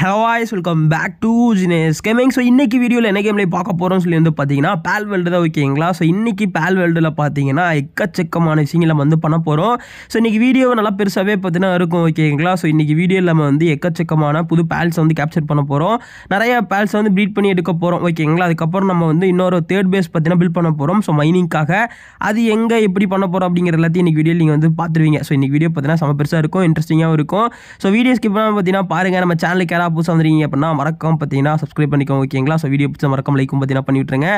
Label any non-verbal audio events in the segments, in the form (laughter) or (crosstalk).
ஹவாய்ஸ் welcome back to ஜினேஸ் gaming so இன்றைக்கி வீடியோவில் என்ன கேம்லேயே பார்க்க போகிறோம்னு சொல்லி வந்து பார்த்தீங்கன்னா பேல் வேல்டு தான் ஓகேங்களா ஸோ இன்றைக்கி பேல் வேல்டில் பார்த்தீங்கன்னா எக்கச்சக்கமான விஷயங்கள் நம்ம வந்து பண்ண போகிறோம் ஸோ இன்றைக்கி வீடியோவை நல்லா பெருசாகவே பார்த்தீங்கன்னா இருக்கும் ஓகேங்களா ஸோ இன்றைக்கி வீடியோவில் நம்ம வந்து எக்கச்சக்கமான புது பேல்ஸ் வந்து கேப்சர் பண்ண போகிறோம் நிறைய பேல்ஸ் வந்து ப்ரீட் பண்ணி எடுக்க போகிறோம் ஓகேங்களா அதுக்கப்புறம் நம்ம வந்து இன்னொரு தேர்ட் பேஸ் பார்த்தீங்கன்னா பில்ட் பண்ண போகிறோம் ஸோ மைனிங்காக அது எங்கே எப்படி பண்ண போகிறோம் அப்படிங்கிற எல்லாத்தையும் இன்றைக்கி வீடியோ நீங்கள் வந்து பார்த்துருவீங்க ஸோ இன்றைக்கி வீடியோ பார்த்தீங்கன்னா செம பெருசாக இருக்கும் இன்ட்ரெஸ்டிங்காகவும் இருக்கும் ஸோ வீடியோஸ்க்கு இப்போ பார்த்தீங்கன்னா பாருங்கள் நம்ம சேனலுக்கு புதுசாக வந்துருக்கீங்க அப்படின்னா மறக்காம பார்த்தீங்கன்னா சப்ஸ்கிரைப் பண்ணிக்கோங்க ஓகேங்களா ஸோ வீடியோ பிடிச்ச மறக்காம லைக்கும் பார்த்தீங்கன்னா பண்ணிவிட்டுருங்க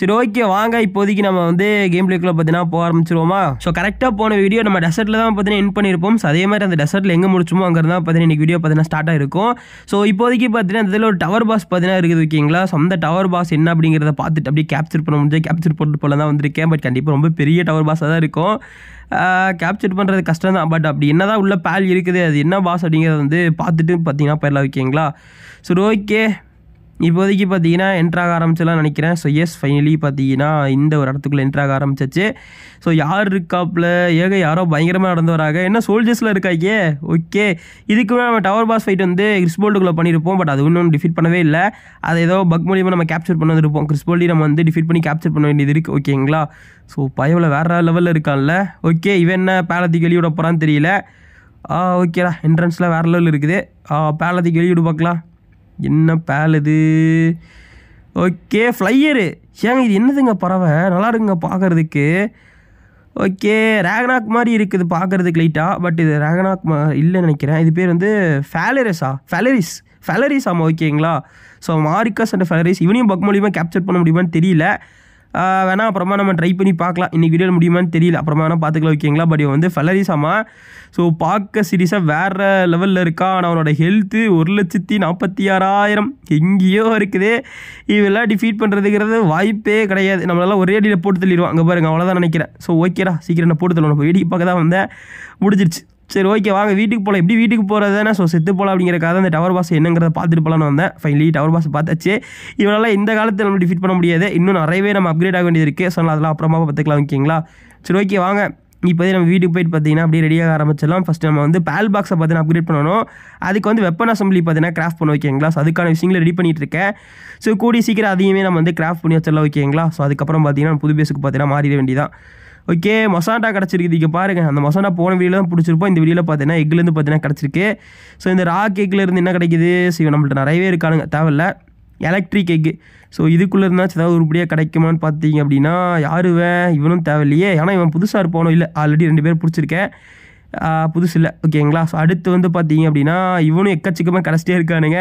சரி ஓகே வாங்க இப்போதைக்கு நம்ம வந்து கேம் பிளேக்கில் பார்த்தீங்கன்னா போக ஆரம்பிச்சிருவோமா ஸோ கரெக்டாக போன வீடியோ நம்ம டெசர்ட்டில் தான் பார்த்தீங்கன்னா என் பண்ணியிருப்போம் ஸோ அதே மாதிரி அந்த டெசர்ட்டில் எங்கே முடிச்சுமோ அங்கே தான் பார்த்தீங்கன்னா இன்றைக்கி வீடியோ பார்த்தீங்கன்னா ஸ்டார்ட் ஆகிருக்கும் ஸோ இப்போதைக்கு பார்த்தீங்கன்னா இதில் ஒரு டவர் பாஸ் பார்த்தீங்கன்னா இருக்குது ஓகேங்களா ஸோ அந்த டவர் பாஸ் என்ன அப்படிங்கிறத பார்த்துட்டு அப்படியே கேப்சர் பண்ண முடிஞ்சால் கேப்சர் போட்டு போல தான் வந்திருக்கேன் பட் கண்டிப்பாக ரொம்ப பெரிய டவர் பாஸாக தான் இருக்கும் கேப்சர் பண்ணுறது கஷ்டம் தான் பட் அப்படி என்ன தான் உள்ள பேல் இருக்குது அது என்ன பாஸ் அப்படிங்கிறத வந்து பார்த்துட்டு பார்த்தீங்கன்னா போயிடலாம் ஓகேங்களா சரி ஓகே இப்போதைக்கு பார்த்தீங்கன்னா என்ட்ராக ஆரம்பிச்சலாம் நினைக்கிறேன் ஸோ எஸ் ஃபைனலி பார்த்தீங்கன்னா இந்த ஒரு இடத்துக்குள்ளே என்ட்ராக ஆரம்பிச்சிச்சு ஸோ யார் இருக்காப்பில் ஏக யாரோ பயங்கரமாக நடந்து வராங்க என்ன சோல்ஜர்ஸில் இருக்காக்கே ஓகே இதுக்குமே நம்ம டவர் பாஸ் ஃபைட் வந்து கிறிஸ்போல்டுக்குள்ளே பண்ணியிருப்போம் பட் அது ஒன்றும் டிஃபீட் பண்ணவே இல்லை அதை ஏதோ பக் மூலியமாக நம்ம கேப்சர் பண்ண வந்துருப்போம் கிறிஸ்போல்டி நம்ம வந்து டிஃபீட் பண்ணி கேப்சர் பண்ண வேண்டியது இருக்குது ஓகேங்களா ஸோ பயவில் வேறு லெவலில் இருக்கான்ல ஓகே இவன் என்ன பேலத்துக்கு வெளியோட போகிறான்னு தெரியல ஓகேடா என்ட்ரன்ஸில் வேறு லெவலில் இருக்குது பேலத்துக்கு வெளியூடு பார்க்கலாம் என்ன பேல் இது ஓகே ஃப்ளையரு ஏங்க இது என்னதுங்க பறவை நல்லா இருக்குங்க பார்க்குறதுக்கு ஓகே ரேகனாக் மாதிரி இருக்குது பார்க்குறதுக்கு லைட்டாக பட் இது ரேகனாக் மா இல்லைன்னு நினைக்கிறேன் இது பேர் வந்து ஃபேலரிஸா ஃபேலரிஸ் ஃபேலரிஸ் ஆமாம் ஓகேங்களா ஸோ மார்க்கஸ் அண்ட் ஃபேலரிஸ் இவனையும் பக் மூலியமாக கேப்சர் பண்ண முடியுமான்னு தெரியல வேணால் அப்புறமா நம்ம ட்ரை பண்ணி பார்க்கலாம் இன்றைக்கி வீடியோ முடியுமான்னு தெரியல அப்புறமா வேணால் பார்த்துக்கலாம் ஓகேங்களா பட் வந்து சாமா ஸோ பார்க்க சீரியஸாக வேறு லெவலில் இருக்கா ஆனால் அவனோட ஹெல்த்து ஒரு லட்சத்தி நாற்பத்தி ஆறாயிரம் எங்கேயோ இருக்குது இவெல்லாம் டிஃபீட் பண்ணுறதுங்கிறது வாய்ப்பே கிடையாது நம்மளால ஒரே அடியில் போட்டு தள்ளிடுவோம் அங்கே பாருங்கள் அவ்வளோதான் நினைக்கிறேன் ஸோ ஓகேடா சீக்கிரம் நான் போட்டு தள்ளுவோம் இப்போ வேடிக்கை பார்க்க தான் வந்தேன் முடிஞ்சிருச்சு சரி ஓகே வாங்க வீட்டுக்கு போகலாம் எப்படி வீட்டுக்கு போகிறது தானே ஸோ செத்து போகலாம் அப்படிங்கிறக்காக அந்த டவர் பாஸ் என்னங்கிறத பார்த்துட்டு போகலான்னு வந்தேன் ஃபைனலி டவர் பாஸ் பார்த்தாச்சு இவனால் இந்த காலத்தில் நம்ம டிஃபிட் பண்ண முடியாது இன்னும் நிறையவே நம்ம அப்கிரேட் ஆக வேண்டியது இருக்குது ஸோ அதெல்லாம் அப்புறமா பார்த்துக்கலாம் ஓகேங்களா சரி ஓகே வாங்க இப்போதே நம்ம வீட்டுக்கு போயிட்டு பார்த்தீங்கன்னா அப்படியே ரெடியாக ஆரம்பிச்சிடலாம் ஃபஸ்ட் நம்ம வந்து பேல் பாக்ஸை பார்த்தீங்கன்னா அப்கிரேட் பண்ணணும் அதுக்கு வந்து வெப்பன் அசம்பிளி பார்த்தீங்கன்னா கிராஃப்ட் பண்ண ஓகேங்களா ஸோ அதுக்கான விஷயங்களை ரெடி பண்ணிட்டு இருக்கேன் ஸோ கூடி சீக்கிரம் அதையுமே நம்ம வந்து கிராஃப்ட் பண்ணி வச்சிடலாம் ஓகேங்களா ஸோ அதுக்கப்புறம் பார்த்தீங்கன்னா புது பேஸுக்கு பார்த்தீங்கன்னா மாறிட வேண்டியதான் ஓகே மசாண்டா கிடச்சிருக்குது இங்கே பாருங்கள் அந்த மசாண்டா போன வீடியோ தான் பிடிச்சிருப்போம் இந்த வீடியோவில் பார்த்தீங்கன்னா எக்லேருந்து பார்த்தீங்கன்னா கிடச்சிருக்கு ஸோ இந்த ரா இருந்து என்ன கிடைக்குது ஸோ நம்மள்ட்ட நிறையவே இருக்கானுங்க தேவையில்ல எலக்ட்ரிக் எக்கு ஸோ இதுக்குள்ளே இருந்தாச்சு ஏதாவது உருப்படியாக கிடைக்குமான்னு பார்த்தீங்க அப்படின்னா யாருவேன் இவனும் தேவையில்லையே ஏன்னா இவன் புதுசாக இருப்பானோ இல்லை ஆல்ரெடி ரெண்டு பேர் பிடிச்சிருக்கேன் புதுசு இல்லை ஓகேங்களா ஸோ அடுத்து வந்து பார்த்தீங்க அப்படின்னா இவனும் எக்கச்சக்கமாக கிடச்சிட்டே இருக்கானுங்க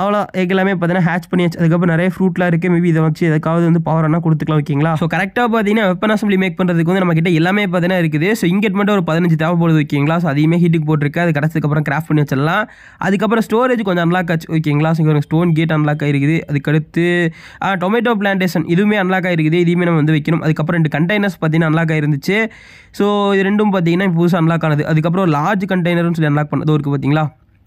அவ்வளோ எல்லாமே பார்த்தீங்கன்னா ஹேச் பண்ணியாச்சு அதுக்கப்புறம் நிறைய ஃப்ரூட்லாம் இருக்குது மேபி இதை வச்சு எதுக்காவது வந்து பவர் ஆனால் கொடுத்துக்கலாம் ஓகேங்களா ஸோ கரெக்டாக பார்த்தீங்கன்னா வெப்பன் அசம்பிளி மேக் பண்ணுறதுக்கு வந்து நம்ம கிட்ட எல்லாமே பார்த்தீங்கன்னா இருக்குது ஸோ இங்கேட் மட்டும் ஒரு பதினஞ்சு தேவைப்படுது ஓகேங்களா ஸோ அதையுமே ஹீட்டுக்கு போட்டிருக்கு அது அப்புறம் கிராஃப்ட் பண்ணி வச்சிடலாம் அதுக்கப்புறம் ஸ்டோரேஜ் கொஞ்சம் அன்லாக் ஆச்சு ஓகேங்களா ஸோ ஸ்டோன் கேட் அன்லாக் ஆகிருக்குது அதுக்கடுத்து டொமேட்டோ பிளான்டேஷன் இதுவுமே அன்லாக் ஆகிருக்குது இதுவுமே நம்ம வந்து வைக்கணும் அதுக்கப்புறம் ரெண்டு கண்டெய்னர்ஸ் பார்த்தீங்கன்னா அன்லாக் ஆயிருந்துச்சு ஸோ இது ரெண்டும் பார்த்தீங்கன்னா புதுசாக அன்லாக் ஆனது அதுக்கப்புறம் லார்ஜ் கண்டெய்னர்னு சொல்லி அன்லாக் பண்ணது இருக்குது பார்த்தீங்களா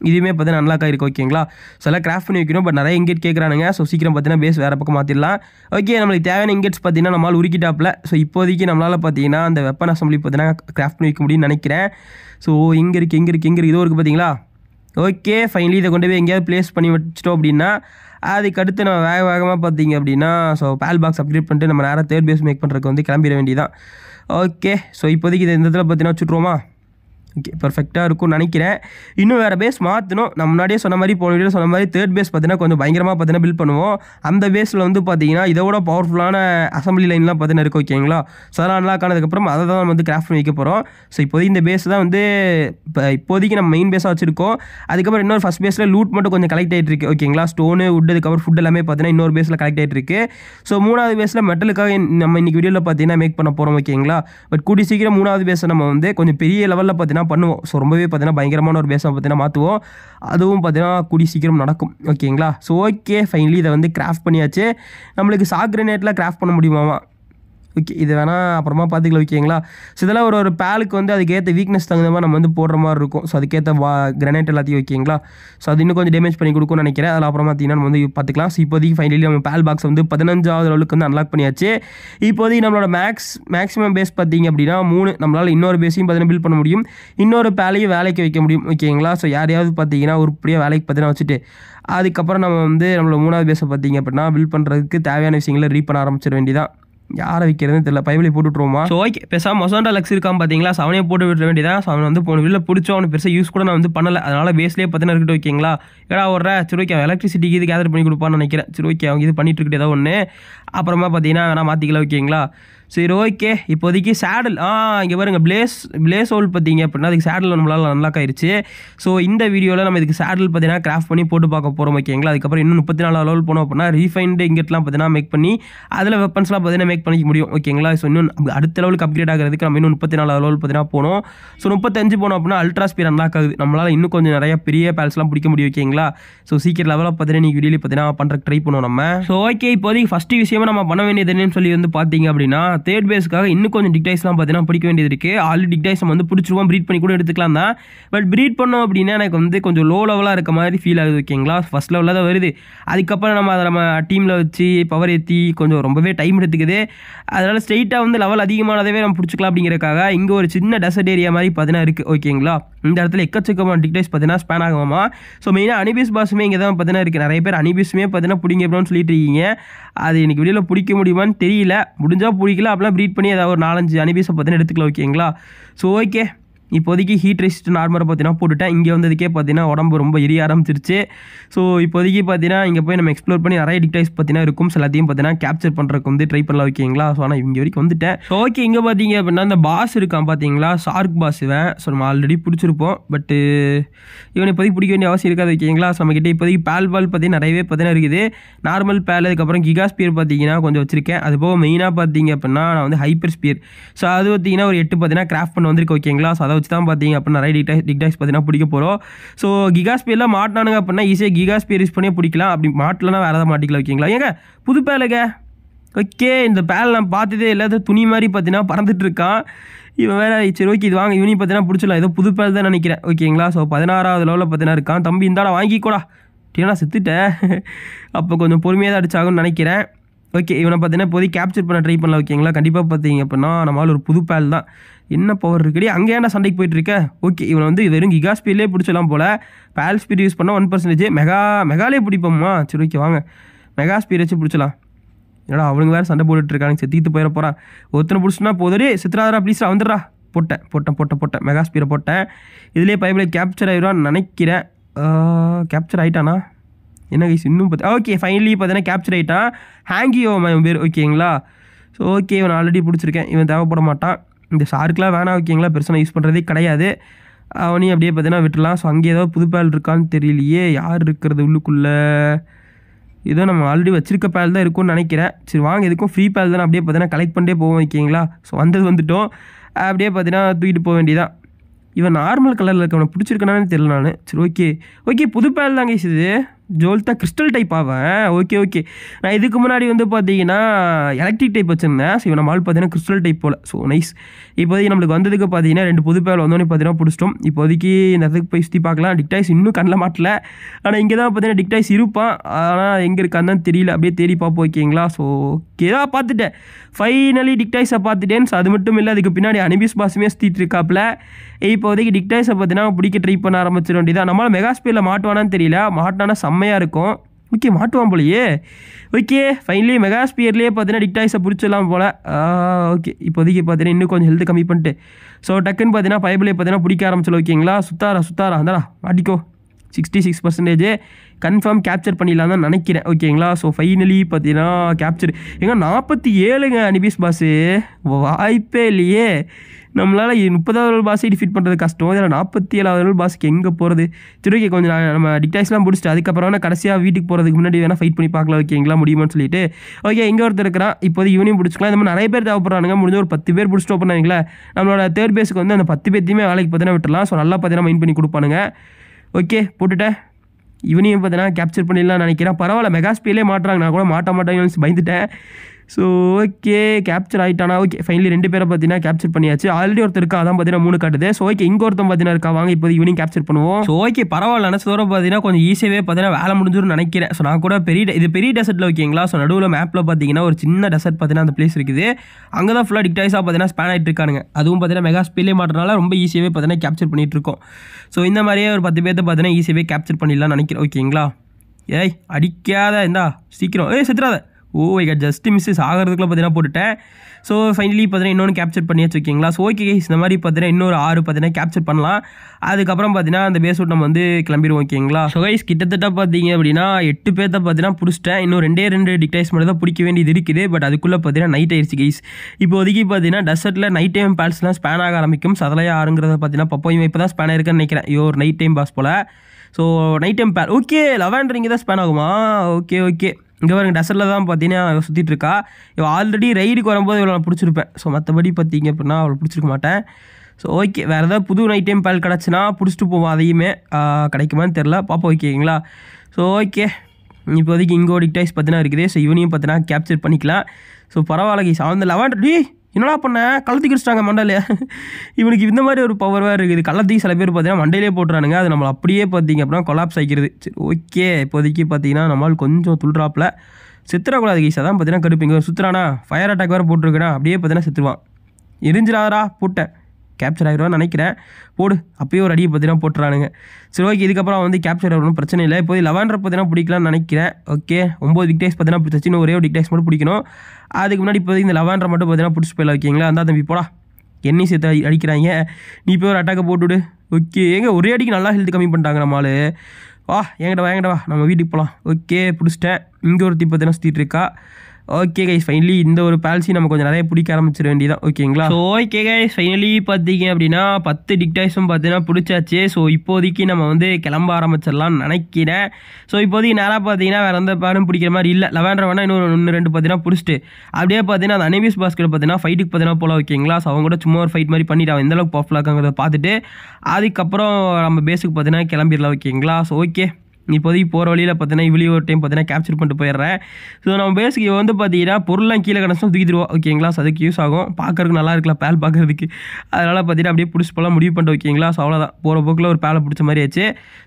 இதுவுமே பார்த்தீங்கன்னா அன்லாக் ஆகிருக்கு ஓகேங்களா ஸோ எல்லாம் கிராஃப்ட் பண்ணி வைக்கணும் பட் நிறைய இங்கேட் கேட்குறானுங்க ஸோ சீக்கிரம் பார்த்தீங்கன்னா பேஸ் வேறு பக்கம் மாற்றிடலாம் ஓகே நம்மளுக்கு தேவையான இங்கேட்ஸ் பார்த்தீங்கன்னா நம்மளால் உருக்கிட்டாப்பில் ஸோ இப்போதைக்கு நம்மளால் பார்த்தீங்கன்னா அந்த வெப்பன் அசம்பிளி பார்த்தீங்கன்னா கிராஃப்ட் பண்ணி வைக்க முடியும்னு நினைக்கிறேன் ஸோ இங்கே இருக்குது இங்கே இருக்குது இங்கே இருக்குது இதோ இருக்குது பார்த்தீங்களா ஓகே ஃபைனலி இதை கொண்டு போய் எங்கேயாவது ப்ளேஸ் பண்ணி வச்சிட்டோம் அப்படின்னா அதுக்கு அடுத்து நம்ம வேக வேகமாக பார்த்தீங்க அப்படின்னா ஸோ பேல் பாக்ஸ் அப்கிரேட் பண்ணிட்டு நம்ம நேராக தேர்ட் பேஸ் மேக் பண்ணுறதுக்கு வந்து கிளம்பிட வேண்டியதான் ஓகே ஸோ இப்போதைக்கு இதை இந்த இடத்துல பற்றினா வச்சுட்ருவோமா பர்ஃபெக்டாக இருக்கும்னு நினைக்கிறேன் இன்னும் வேறு பேஸ் மாற்றணும் நம்ம முன்னாடியே சொன்ன மாதிரி போன வீடியோ சொன்ன மாதிரி தேர்ட் பேஸ் பார்த்தீங்கன்னா கொஞ்சம் பயங்கரமாக பார்த்தீங்கன்னா பில் பண்ணுவோம் அந்த பேஸில் வந்து பார்த்தீங்கன்னா இதோட பவர்ஃபுல்லான அசம்பிளி லைன்லாம் பார்த்தீங்கன்னா இருக்கும் ஓகேங்களா ஸோ அதெல்லாம் அன்லாக் ஆனதுக்கப்புறம் அதை தான் நம்ம வந்து கிராஃப்ட் பண்ணி வைக்க போகிறோம் ஸோ இப்போதைக்கு இந்த பேஸ் தான் வந்து இப்போ இப்போதைக்கு நம்ம மெயின் பேஸாக வச்சுருக்கோம் அதுக்கப்புறம் இன்னொரு ஃபஸ்ட் பேஸில் லூட் மட்டும் கொஞ்சம் கலெக்ட் ஆகிட்டு இருக்கு ஓகேங்களா ஸ்டோனு வுட் அதுக்கப்புறம் ஃபுட் எல்லாமே பார்த்தீங்கன்னா இன்னொரு பேஸில் கலெக்ட் ஆகிட்டு இருக்கு ஸோ மூணாவது பேஸில் மெட்டலுக்காக நம்ம இன்னைக்கு வீடியோவில் பார்த்தீங்கன்னா மேக் பண்ண போகிறோம் ஓகேங்களா பட் கூடி சீக்கிரம் மூணாவது பேஸை நம்ம வந்து கொஞ்சம் பெரிய லெவலில் பார்த்தீங்கன்னா பார்த்தீங்கன்னா பண்ணுவோம் ஸோ ரொம்பவே பார்த்தீங்கன்னா பயங்கரமான ஒரு பேஸாக பார்த்தீங்கன்னா மாற்றுவோம் அதுவும் பார்த்தீங்கன்னா கூடி சீக்கிரம் நடக்கும் ஓகேங்களா ஸோ ஓகே ஃபைனலி இதை வந்து கிராஃப்ட் பண்ணியாச்சு நம்மளுக்கு சாக்ரனேட்டில் கிராஃப்ட் பண்ண முடியுமாவா ஓகே இது வேணால் அப்புறமா பார்த்துக்கலாம் ஓகேங்களா ஸோ இதெல்லாம் ஒரு ஒரு பேலுக்கு வந்து அதுக்கேற்ற வீக்னஸ் தகுந்த மாதிரி நம்ம வந்து போடுற மாதிரி இருக்கும் ஸோ அதுக்கேற்ற வா கிரனேட் எல்லாத்தையும் ஓகேங்களா ஸோ அது இன்னும் கொஞ்சம் டேமேஜ் பண்ணி கொடுக்கும்னு நினைக்கிறேன் அதில் அப்புறமா பார்த்தீங்கன்னா நம்ம வந்து பார்த்துக்கலாம் ஸோ இப்போதைக்கு ஃபைனலி நம்ம பேல் பாக்ஸ் வந்து பதினஞ்சாவது அளவுக்கு வந்து அன்லாக் பண்ணியாச்சு இப்போதைக்கு நம்மளோட மேக்ஸ் மேக்ஸிமம் பேஸ் பார்த்தீங்க அப்படின்னா மூணு நம்மளால் இன்னொரு பேஸையும் பார்த்தீங்கன்னா பில் பண்ண முடியும் இன்னொரு பேலையும் வேலைக்கு வைக்க முடியும் ஓகேங்களா ஸோ யாரையாவது பார்த்தீங்கன்னா உருப்படியாக வேலைக்கு பார்த்தீங்கன்னா வச்சுட்டு அதுக்கப்புறம் நம்ம வந்து நம்மளோட மூணாவது பேஸை பார்த்தீங்க அப்படின்னா பில் பண்ணுறதுக்கு தேவையான விஷயங்களை ரீ பண்ண ஆரம்பிச்சிட வேண்டியதான் யாரை விற்கிறதுன்னு தெரியல பைபிளை போட்டு விட்டுருவோமா ஸோ ஓகே பெருசாக மொசோண்டா லக்ஸ் இருக்கான் பார்த்தீங்களா சவனே போட்டு விட வேண்டியதான் ஸோ அவன் வந்து போன வீட்டில் பிடிச்சோ அவனுக்கு பெருசாக யூஸ் கூட நான் வந்து பண்ணலை அதனால் வேஸ்ட்லேயே பார்த்தீங்கன்னா இருக்கட்டும் ஓகேங்களா ஏடா ஒரு சரி ஓகே அவன் எலக்ட்ரிசிட்டிக்கு இது கேதர் பண்ணி கொடுப்பான்னு நினைக்கிறேன் சரி ஓகே அவங்க இது பண்ணிட்டு இருக்கட்டும் ஏதோ ஒன்று அப்புறமா பார்த்தீங்கன்னா வேணா மாற்றிக்கலாம் ஓகேங்களா சரி ஓகே இப்போதைக்கு சேடல் ஆ இங்கே பாருங்கள் பிளேஸ் பிளேஸ் ஹோல் பார்த்தீங்க அப்படின்னா அதுக்கு சேடல் நம்மளால் அன்லாக் ஆயிடுச்சு ஸோ இந்த வீடியோவில் நம்ம இதுக்கு சேடல் பார்த்தீங்கன்னா கிராஃப்ட் பண்ணி போட்டு பார்க்க போகிறோம் ஓகேங்களா அதுக்கப்புறம் இன்னும் முப்பத்தி நாலு லெவல் போனோம் அப்படின்னா ரீஃபைண்டு இங்கிட்டலாம் பார்த்தீங்கன்னா மேக் பண்ணி அதில் வெப்பன்ஸ்லாம் பார்த்தீங்கன்னா மேக் பண்ணிக்க முடியும் ஓகேங்களா ஸோ இன்னும் அடுத்த லெவலுக்கு அப்கிரேட் ஆகிறதுக்கு நம்ம இன்னும் முப்பத்தி நாலு லெவல் பார்த்தீங்கன்னா போனோம் ஸோ முப்பத்தஞ்சு போனோம் அப்படின்னா அல்ட்ரா ஸ்பீட் அன்லாக் ஆகுது நம்மளால் இன்னும் கொஞ்சம் நிறைய பெரிய பேல்ஸ்லாம் பிடிக்க முடியும் ஓகேங்களா ஸோ சீக்கிரம் லெவலாக பார்த்தீங்கன்னா நீங்கள் வீடியோ பார்த்தீங்கன்னா பண்ணுற ட்ரை பண்ணுவோம் நம்ம ஸோ ஓகே இப்போதைக்கு ஃபஸ்ட்டு விஷயமா நம்ம பண்ண வேண்டியது என்னன்னு சொல்லி வந்து பார்த்தீங்க அப்படின்னா தேர்ட் பேஸ்க்காக இன்னும் கொஞ்சம் டிக்டைஸ்லாம் பார்த்தீங்கன்னா பிடிக்க வேண்டியது இருக்குது ஆல்ரெடி டிக்டைஸ் வந்து பிடிச்சிருவோம் ப்ரீட் பண்ணி கூட எடுத்துக்கலாம் தான் பட் ப்ரீட் பண்ணோம் அப்படின்னா எனக்கு வந்து கொஞ்சம் லோ லெவலாக இருக்க மாதிரி ஃபீல் ஆகுது ஓகேங்களா ஃபஸ்ட் லெவலில் தான் வருது அதுக்கப்புறம் நம்ம அதை நம்ம டீமில் வச்சு பவர் ஏற்றி கொஞ்சம் ரொம்பவே டைம் எடுத்துக்குது அதனால் ஸ்ட்ரெயிட்டாக வந்து லெவல் அதிகமானதவே நம்ம பிடிச்சிக்கலாம் அப்படிங்கிறக்காக இங்கே ஒரு சின்ன டெசர்ட் ஏரியா மாதிரி பார்த்தீங்கன்னா இருக்குது ஓகேங்களா இந்த இடத்துல எக்கச்சக்கமான டிக்டைஸ் பார்த்தீங்கன்னா ஸ்பேன் ஆகுமா ஸோ மெயினாக அனிபிஸ் பாசுமே இங்கே தான் பார்த்தீங்கன்னா இருக்குது நிறைய பேர் அனிபிஸுமே பார்த்தீங்கன்னா பிடிங்க அப்படின்னு சொல்லிட்டு இருக்கீங்க அது எனக்கு வெளியில் பிடிக்க முடியுமான்னு தெரியல முடிஞ்சால் பிடிக்கல ஓகேங்களா அப்படிலாம் ப்ரீட் பண்ணி ஏதாவது ஒரு நாலஞ்சு அனிபீஸை பார்த்தீங்கன்னா எடுத்துக்கலாம் ஓகேங்களா ஸோ ஓகே இப்போதைக்கு ஹீட் ரெசிஸ்ட் நார்மலாக பார்த்தீங்கன்னா போட்டுவிட்டேன் இங்கே வந்ததுக்கே பார்த்தீங்கன்னா உடம்பு ரொம்ப எரிய ஆரம்பிச்சிருச்சு ஸோ இப்போதைக்கு பார்த்தீங்கன்னா இங்கே போய் நம்ம எக்ஸ்ப்ளோர் பண்ணி நிறைய டிக்டைஸ் பார்த்தீங்கன்னா இருக்கும் அதையும் பார்த்தீங்கன்னா கேப்சர் பண்ணுறதுக்கு வந்து ட்ரை பண்ணலாம் ஓகேங்களா ஸோ ஆனால் இங்கே வரைக்கும் வந்துட்டேன் ஸோ ஓகே இங்கே பார்த்தீங்க அப்படின்னா அந்த பாஸ் இருக்கான் பார்த்தீங்களா ஷார்க் பாஸ் இவன் ஸோ நம்ம ஆல்ரெடி பிடிச்சிருப்போம் பட்டு இவனை இப்போதைக்கு பிடிக்க வேண்டிய அவசியம் இருக்காது ஓகேங்களா ஸோ நம்மக்கிட்ட இப்போதைக்கு பேல் பால் பார்த்தீங்கன்னா நிறையவே பார்த்தீங்கன்னா இருக்குது நார்மல் பேல் அதுக்கப்புறம் கிகா ஸ்பியர் பார்த்தீங்கன்னா கொஞ்சம் வச்சிருக்கேன் அது போக மெயினாக பார்த்தீங்க அப்படின்னா நான் வந்து ஹைப்பர் ஸ்பியர் ஸோ அது பார்த்தீங்கன்னா ஒரு எட்டு பார்த்தீங்கன்னா கிராஃப்ட் பண்ண வந்திருக்கு ஓகேங்களா ஸோ வச்சு தான் பார்த்தீங்க அப்படின்னா நிறைய டிக்டாக் டிக்டாக்ஸ் பார்த்தீங்கன்னா பிடிக்க போகிறோம் ஸோ கிகாஸ்பேரில் மாட்டினானுங்க அப்படின்னா ஈஸியாக கிகாஸ்பே யூஸ் பண்ணி பிடிக்கலாம் அப்படி மாட்டலன்னா வேறு எதாவது மாட்டிக்கலாம் ஓகேங்களா ஏங்க புது பேலைங்க ஓகே இந்த பேல் நான் பார்த்ததே இல்லாத துணி மாதிரி பார்த்தீங்கன்னா பறந்துட்டுருக்கான் இருக்கான் இவன் வேறு சரி ஓகே இது வாங்க இவனையும் பார்த்தீங்கன்னா பிடிச்சிடலாம் ஏதோ புது பேல் தான் நினைக்கிறேன் ஓகேங்களா ஸோ பதினாறாவது லெவலில் பார்த்தீங்கன்னா இருக்கான் தம்பி இந்தாடா வாங்கிக்கூடா நான் செத்துட்டேன் (laughs) அப்போ கொஞ்சம் பொறுமையாக தான் அடிச்சாகும்னு நினைக்கிறேன் ஓகே இவனை பார்த்தீங்கன்னா இப்போதைக்கு கேப்சர் பண்ண ட்ரை பண்ணலாம் ஓகேங்களா கண்டிப்பாக பார்த்தீங்க அப்படின்னா நம்மளால் ஒரு புது பேல் தான் என்ன பவர் இருக்குடி அங்கே ஏன்டா சண்டைக்கு போயிட்டு இருக்க ஓகே இவனை வந்து வெறும் கிகா ஸ்பீட்லேயே பிடிச்சலாம் போல் பேல் ஸ்பீட் யூஸ் பண்ணால் ஒன் பர்சன்டேஜ் மெகா மெகாலே பிடிப்போம்மா சரி ஓகே வாங்க மெகா ஸ்பீட் வச்சு பிடிச்சலாம் என்னடா அவங்க வேறு சண்டை போட்டுட்ருக்காங்க செத்திக்கிட்டு போயிட போகிறான் ஒருத்தனை பிடிச்சினா போதடி சித்ராதரா ப்ளீஸ்ரா வந்துடுறா போட்டேன் போட்டேன் போட்டேன் போட்டேன் மெகா ஸ்பீரை போட்டேன் இதிலே பைப்பில் கேப்சர் ஆயிடுவான்னு நினைக்கிறேன் கேப்சர் ஆகிட்டானா என்ன கைஸ் இன்னும் பார்த்து ஓகே ஃபைனலி பார்த்தீங்கன்னா கேப்சர் ஆகிட்டான் ஹேங்கியோ மேம் பேர் ஓகேங்களா ஸோ ஓகே இவன் ஆல்ரெடி பிடிச்சிருக்கேன் இவன் தேவைப்பட மாட்டான் இந்த ஷாருக்கெலாம் வேணாம் ஓகேங்களா பெருசாக யூஸ் பண்ணுறதே கிடையாது அவனையும் அப்படியே பார்த்தீங்கன்னா விட்டுலாம் ஸோ அங்கே ஏதாவது புது பேல் இருக்கான்னு தெரியலையே யார் இருக்கிறது உள்ளுக்குள்ளே ஏதோ நம்ம ஆல்ரெடி வச்சிருக்க பேல் தான் இருக்கும்னு நினைக்கிறேன் சரி வாங்க எதுக்கும் ஃப்ரீ பேல் தானே அப்படியே பார்த்தீங்கன்னா கலெக்ட் பண்ணிட்டே போவோம் ஓகேங்களா ஸோ வந்தது வந்துட்டோம் அப்படியே பார்த்தீங்கன்னா தூக்கிட்டு போக வேண்டியதான் இவன் நார்மல் கலரில் இருக்கவனை பிடிச்சிருக்கானு தெரியல நான் சரி ஓகே ஓகே புது பேல் தாங்க இது ஜோல்தா கிறிஸ்டல் ஆவேன் ஓகே ஓகே நான் இதுக்கு முன்னாடி வந்து பார்த்தீங்கன்னா எலக்ட்ரிக் டைப் வச்சுருந்தேன் ஸோ நம்ம ஆள் பார்த்தீங்கன்னா crystal type pal so nice இப்போதைக்கு நம்மளுக்கு வந்ததுக்கு பார்த்தீங்கன்னா ரெண்டு புது பேர் வந்தோடனே பார்த்தீங்கன்னா பிடிச்சிட்டோம் இப்போதைக்கு இந்த இடத்துக்கு போய் சுற்றி பார்க்கலாம் டிக்டாய்ஸ் இன்னும் கண்ணில் மாட்டல ஆனால் இங்கே தான் பார்த்தீங்கன்னா டிக்டாய்ஸ் இருப்பான் ஆனால் எங்கே இருக்கான்னு தெரியல அப்படியே தேடி பார்ப்போம் ஓகேங்களா ஸோ இதாக பார்த்துட்டேன் ஃபைனலி டிக்டாய்ஸை பார்த்துட்டேன் அது மட்டும் இல்லை அதுக்கு பின்னாடி அனிபிஸ் பாசுமே சுற்றிட்டு இருக்காப்புல இப்போதைக்கு டிக்டாய்ஸை பார்த்தினா பிடிக்க ட்ரை பண்ண ஆரம்பிச்சிட வேண்டியதான் நம்மளால் ஸ்பீடில் மாட்டுவானான்னு தெரியல மாட்டினானா செம்மையாக இருக்கும் ஓகே மாட்டுவான் போலையே ஓகே ஃபைனலி மெகா ஸ்பியர்லேயே பார்த்தீங்கன்னா டிக்டாய்ஸை பிடிச்சிடலாம் போல் ஓகே இப்போதைக்கு பார்த்தீங்கன்னா இன்னும் கொஞ்சம் ஹெல்த் கம்மி பண்ணிட்டு ஸோ டக்குன்னு பார்த்தீங்கன்னா பைபிளே பார்த்தீங்கன்னா பிடிக்க ஆரம்பிச்சல ஓகேங்களா சுத்தாரா சுத்தாரா அந்தடா மாட்டிக்கோ sixty six percentage confirm capture பண்ணிடலாம் தான் நினைக்கிறேன் ஓகேங்களா ஸோ ஃபைனலி பார்த்தீங்கன்னா கேப்சர் ஏங்க நாற்பத்தி ஏழுங்க அனிபிஸ் பாஸு வாய்ப்பே இல்லையே நம்மளால் முப்பதாவது ரோல் பாஸை டிஃபிட் பண்ணுறது கஷ்டம் இதில் நாற்பத்தி ஏழாவது ரோல் பாஸுக்கு எங்கே போகிறது திருக்கி கொஞ்சம் கொஞ்சம் நம்ம டிக்டாக்ஸ்லாம் முடிச்சுட்டு அதுக்கப்புறம் வேணால் கடைசியாக வீட்டுக்கு போகிறதுக்கு முன்னாடி வேணால் ஃபைட் பண்ணி பார்க்கலாம் ஓகேங்களா முடியுமான்னு சொல்லிட்டு ஓகே எங்கே ஒருத்தர் இருக்கிறான் இப்போது ஈவினிங் பிடிச்சிக்கலாம் இந்த மாதிரி நிறைய பேர் தேவைப்படுறானுங்க முடிஞ்ச ஒரு பத்து பேர் பிடிச்சிட்டு பண்ணாங்களேன் நம்மளோட தேர்ட் பேஸுக்கு வந்து அந்த பத்து பேர்த்தையுமே வேலைக்கு பார்த்தீங்கன்னா விட்டுலாம் ஸோ நல்லா பார்த்தீங்கன்னா மைண்ட் பண்ணி கொடுப்பானுங்க ஓகே போட்டுட்டேன் இவனையும் பார்த்தீங்கன்னா கேப்சர் பண்ணிடலாம் நினைக்கிறேன் பரவாயில்ல மெகாஸ்பியிலே மாட்டுறாங்க நான் கூட மாட்ட மாட்டாங்கன்னு பயந்துட்டேன் ஸோ ஓகே கேப்சர் ஆகிட்டானா ஓகே ஃபைனலி ரெண்டு பேரை பார்த்தீங்கன்னா கேப்சர் பண்ணியாச்சு ஆல்ரெடி ஒருத்தர் இருக்கா அதான் பார்த்தீங்கன்னா மூணு காட்டுது ஸோ ஓகே இங்கே ஒருத்தன் பார்த்தீங்கன்னா இருக்கா வாங்க இப்போ ஈவினிங் கேப்சர் பண்ணுவோம் ஸோ ஓகே பரவாயில்ல தூரம் பார்த்தீங்கன்னா கொஞ்சம் ஈஸியாகவே பார்த்தீங்கன்னா வேலை முடிஞ்சிடும் நினைக்கிறேன் ஸோ நான் கூட பெரிய இது பெரிய டெசர்ட்டில் ஓகேங்களா ஸோ நடுவில் மேப்பில் பார்த்தீங்கன்னா ஒரு சின்ன டெசர்ட் பார்த்தீங்கன்னா அந்த பிளேஸ் இருக்குது அங்கே தான் ஃபுல்லாக டிக்டாய்ஸாக பார்த்தீங்கன்னா ஸ்பேன் ஆகிட்டு இருக்காங்க அதுவும் பார்த்தீங்கன்னா மெகா ஸ்பீலே மாட்டனால ரொம்ப ஈஸியாகவே பார்த்தீங்கன்னா கேப்சர் பண்ணிகிட்டு இருக்கோம் ஸோ இந்த மாதிரியே ஒரு பத்து பேர்த்த பார்த்தீங்கன்னா ஈஸியாகவே கேப்சர் பண்ணிடலாம் நினைக்கிறேன் ஓகேங்களா ஏய் அடிக்காத இந்தா சீக்கிரம் ஏய் செத்துறாத ஓ oh ஐயா ஜஸ்ட் மிஸ்ஸஸ் ஆகிறதுக்குள்ள பார்த்தீங்கன்னா போட்டுட்டேன் ஸோ ஃபைனலி பார்த்தீங்கன்னா இன்னொன்று கேப்சர் பண்ணி வச்சுருக்கீங்களா ஸோ ஓகே கைஸ் இந்த மாதிரி பார்த்தீங்கன்னா இன்னொரு ஆறு பார்த்தீங்கன்னா கேப்சர் பண்ணலாம் அதுக்கப்புறம் பார்த்தீங்கன்னா அந்த பேஸ் நம்ம வந்து கிளம்பிடுவோம் ஓகேங்களா ஸோ கைஸ் கிட்டத்தட்ட பார்த்தீங்க அப்படின்னா எட்டு பேர்த்த பார்த்தீங்கன்னா பிடிச்சிட்டேன் இன்னும் ரெண்டே ரெண்டு டிக்டைஸ் மட்டும் தான் பிடிக்க வேண்டியது இருக்குது பட் அதுக்குள்ளே பார்த்தீங்கன்னா நைட் ஆயிடுச்சு கைஸ் இப்போ ஒதுக்கி பார்த்தீங்கன்னா டெசர்ட்டில் நைட் டைம் பேல்ஸ்லாம் ஸ்பேன் ஆக ஆரம்பிக்கும் சதலையா ஆறுங்கிறத பார்த்தீங்கன்னா பப்போயும் இப்போ தான் ஸ்பேன் ஆயிருக்குன்னு நினைக்கிறேன் ஐயோ night time boss pal so night time pal okay eleven இங்கே தான் ஸ்பேன் ஆகுமா ஓகே ஓகே இங்கே பாருங்க டெசர்ட்டில் தான் பார்த்தீங்கன்னா அவள் சுற்றிட்டு இருக்கா இவள் ஆல்ரெடி ரைடுக்கு வரும்போது இவ்வளோ நான் பிடிச்சிருப்பேன் ஸோ மற்றபடி பார்த்தீங்க அப்படின்னா அவளை பிடிச்சிருக்க மாட்டேன் ஸோ ஓகே வேறு ஏதாவது புது நைட் டைம் பால் கிடச்சினா பிடிச்சிட்டு போவோம் அதையுமே கிடைக்குமான்னு தெரில பார்ப்போம் ஓகேங்களா ஸோ ஓகே இப்போதைக்கு இங்கே ஒரு டிக்டைஸ் பார்த்தீங்கன்னா இருக்குது ஸோ இவனையும் பார்த்தீங்கன்னா கேப்சர் பண்ணிக்கலாம் ஸோ பரவாயில்ல கீஸ் லெவன் டே என்னடா பண்ண கள்ளத்தி குடிச்சிட்டாங்க மண்டையிலே இவனுக்கு இந்த மாதிரி ஒரு பவர்வாக இருக்குது கள்ளத்துக்கு சில பேர் பார்த்தீங்கன்னா மண்டையிலே போட்டுறானுங்க அது நம்மளை அப்படியே பார்த்தீங்க அப்படின்னா கொலாப்ஸ் ஆகிக்கிறது சரி ஓகே இப்போதைக்கு பார்த்தீங்கன்னா நம்மளால் கொஞ்சம் துள்றாப்பில் சித்திரக்கூடாது கீஸாக தான் பார்த்தீங்கன்னா கடுப்பீங்க சுற்றுறானா ஃபயர் அட்டாக் வேறு போட்டிருக்கேனா அப்படியே பார்த்தீங்கன்னா செத்துருவான் எரிஞ்சிடாதா போட்டேன் கேப்சர் ஆகிடுவான்னு நினைக்கிறேன் போடு அப்போயே ஒரு அடியை பார்த்தீங்கன்னா போட்டுறானுங்க சரி ஓகே இதுக்கப்புறம் வந்து கேப்சர் ஆகணும் பிரச்சனை இல்லை இப்போ லெவன்ட்ரை பார்த்தீங்கன்னா பிடிக்கலாம்னு நினைக்கிறேன் ஓகே ஒம்பது விக்டேஸ் பார்த்தீங்கன்னா பிடிச்சி ஒரே ஒரு விக்டேஸ் மட்டும் பிடிக்கணும் அதுக்கு முன்னாடி இப்போ இந்த லெவன்ரை மட்டும் பார்த்தீங்கன்னா பிடிச்சி போயிடலாம் ஓகேங்களா அந்த தம்பி போடா எண்ணெய் சேர்த்து அடிக்கிறாங்க நீ போய் ஒரு அட்டாக்கை போட்டுவிடு ஓகே எங்கே ஒரே அடிக்கு நல்லா ஹெல்த் கம்மி பண்ணிட்டாங்க நம்மளால் வா என்கிட்ட வா வா நம்ம வீட்டுக்கு போகலாம் ஓகே பிடிச்சிட்டேன் இங்கே ஒருத்தி பார்த்தீங்கன்னா சுற்றிட்டு இருக்கா ஓகே கைஸ் ஃபைனலி இந்த ஒரு பாலிசி நம்ம கொஞ்சம் நிறைய பிடிக்க ஆரம்பிச்சிட வேண்டியதான் ஓகேங்களா ஸோ ஓகே கைஸ் ஃபைனலி பார்த்தீங்க அப்படின்னா பத்து டிக்டாய்ஸும் பார்த்தீங்கன்னா பிடிச்சாச்சு ஸோ இப்போதைக்கு நம்ம வந்து கிளம்ப ஆரம்பிச்சிடலாம்னு நினைக்கிறேன் ஸோ இப்போதைக்கு நேராக பார்த்தீங்கன்னா வேறு எந்த பேரும் பிடிக்கிற மாதிரி இல்லை லெவன்டர் வேணா இன்னொரு ஒன்று ரெண்டு பார்த்தீங்கன்னா பிடிச்சிட்டு அப்படியே பார்த்தீங்கன்னா அந்த அனிமிஸ் பாஸ்கெட் பார்த்தீங்கன்னா ஃபைட்டுக்கு பார்த்தீங்கன்னா போல ஓகேங்களா ஸோ அவங்க கூட சும்மா ஒரு ஃபைட் மாதிரி பண்ணிட்டு அவன் எந்தளவுக்கு பர்ஃபெக்டாக இருக்காங்கிறத பார்த்துட்டு அதுக்கப்புறம் நம்ம பேஸுக்கு பார்த்தீங்கன்னா கிளம்பிடலாம் ஓகேங்களா ஸோ ஓகே இப்போதைக்கு போகிற வழியில் பார்த்தீங்கன்னா இவ்வளோ ஒரு டைம் பார்த்தீங்கன்னா கேப்சர் பண்ணிட்டு போயிடுறேன் ஸோ நம்ம பேஸுக்கு வந்து பார்த்தீங்கன்னா பொருள்லாம் கீழே கிடச்சும் தூக்கிடுவோம் ஓகேங்களா ஸோ அதுக்கு யூஸ் ஆகும் பார்க்கறதுக்கு நல்லா இருக்கலாம் பேல் பார்க்குறதுக்கு அதனால் பார்த்தீங்கன்னா அப்படியே பிடிச்சி போகலாம் முடிவு பண்ணிட்டு ஓகேங்களா ஸோ அவ்வளோதான் போகிற போக்கில் ஒரு பேலை பிடிச்ச மாதிரி ஆச்சு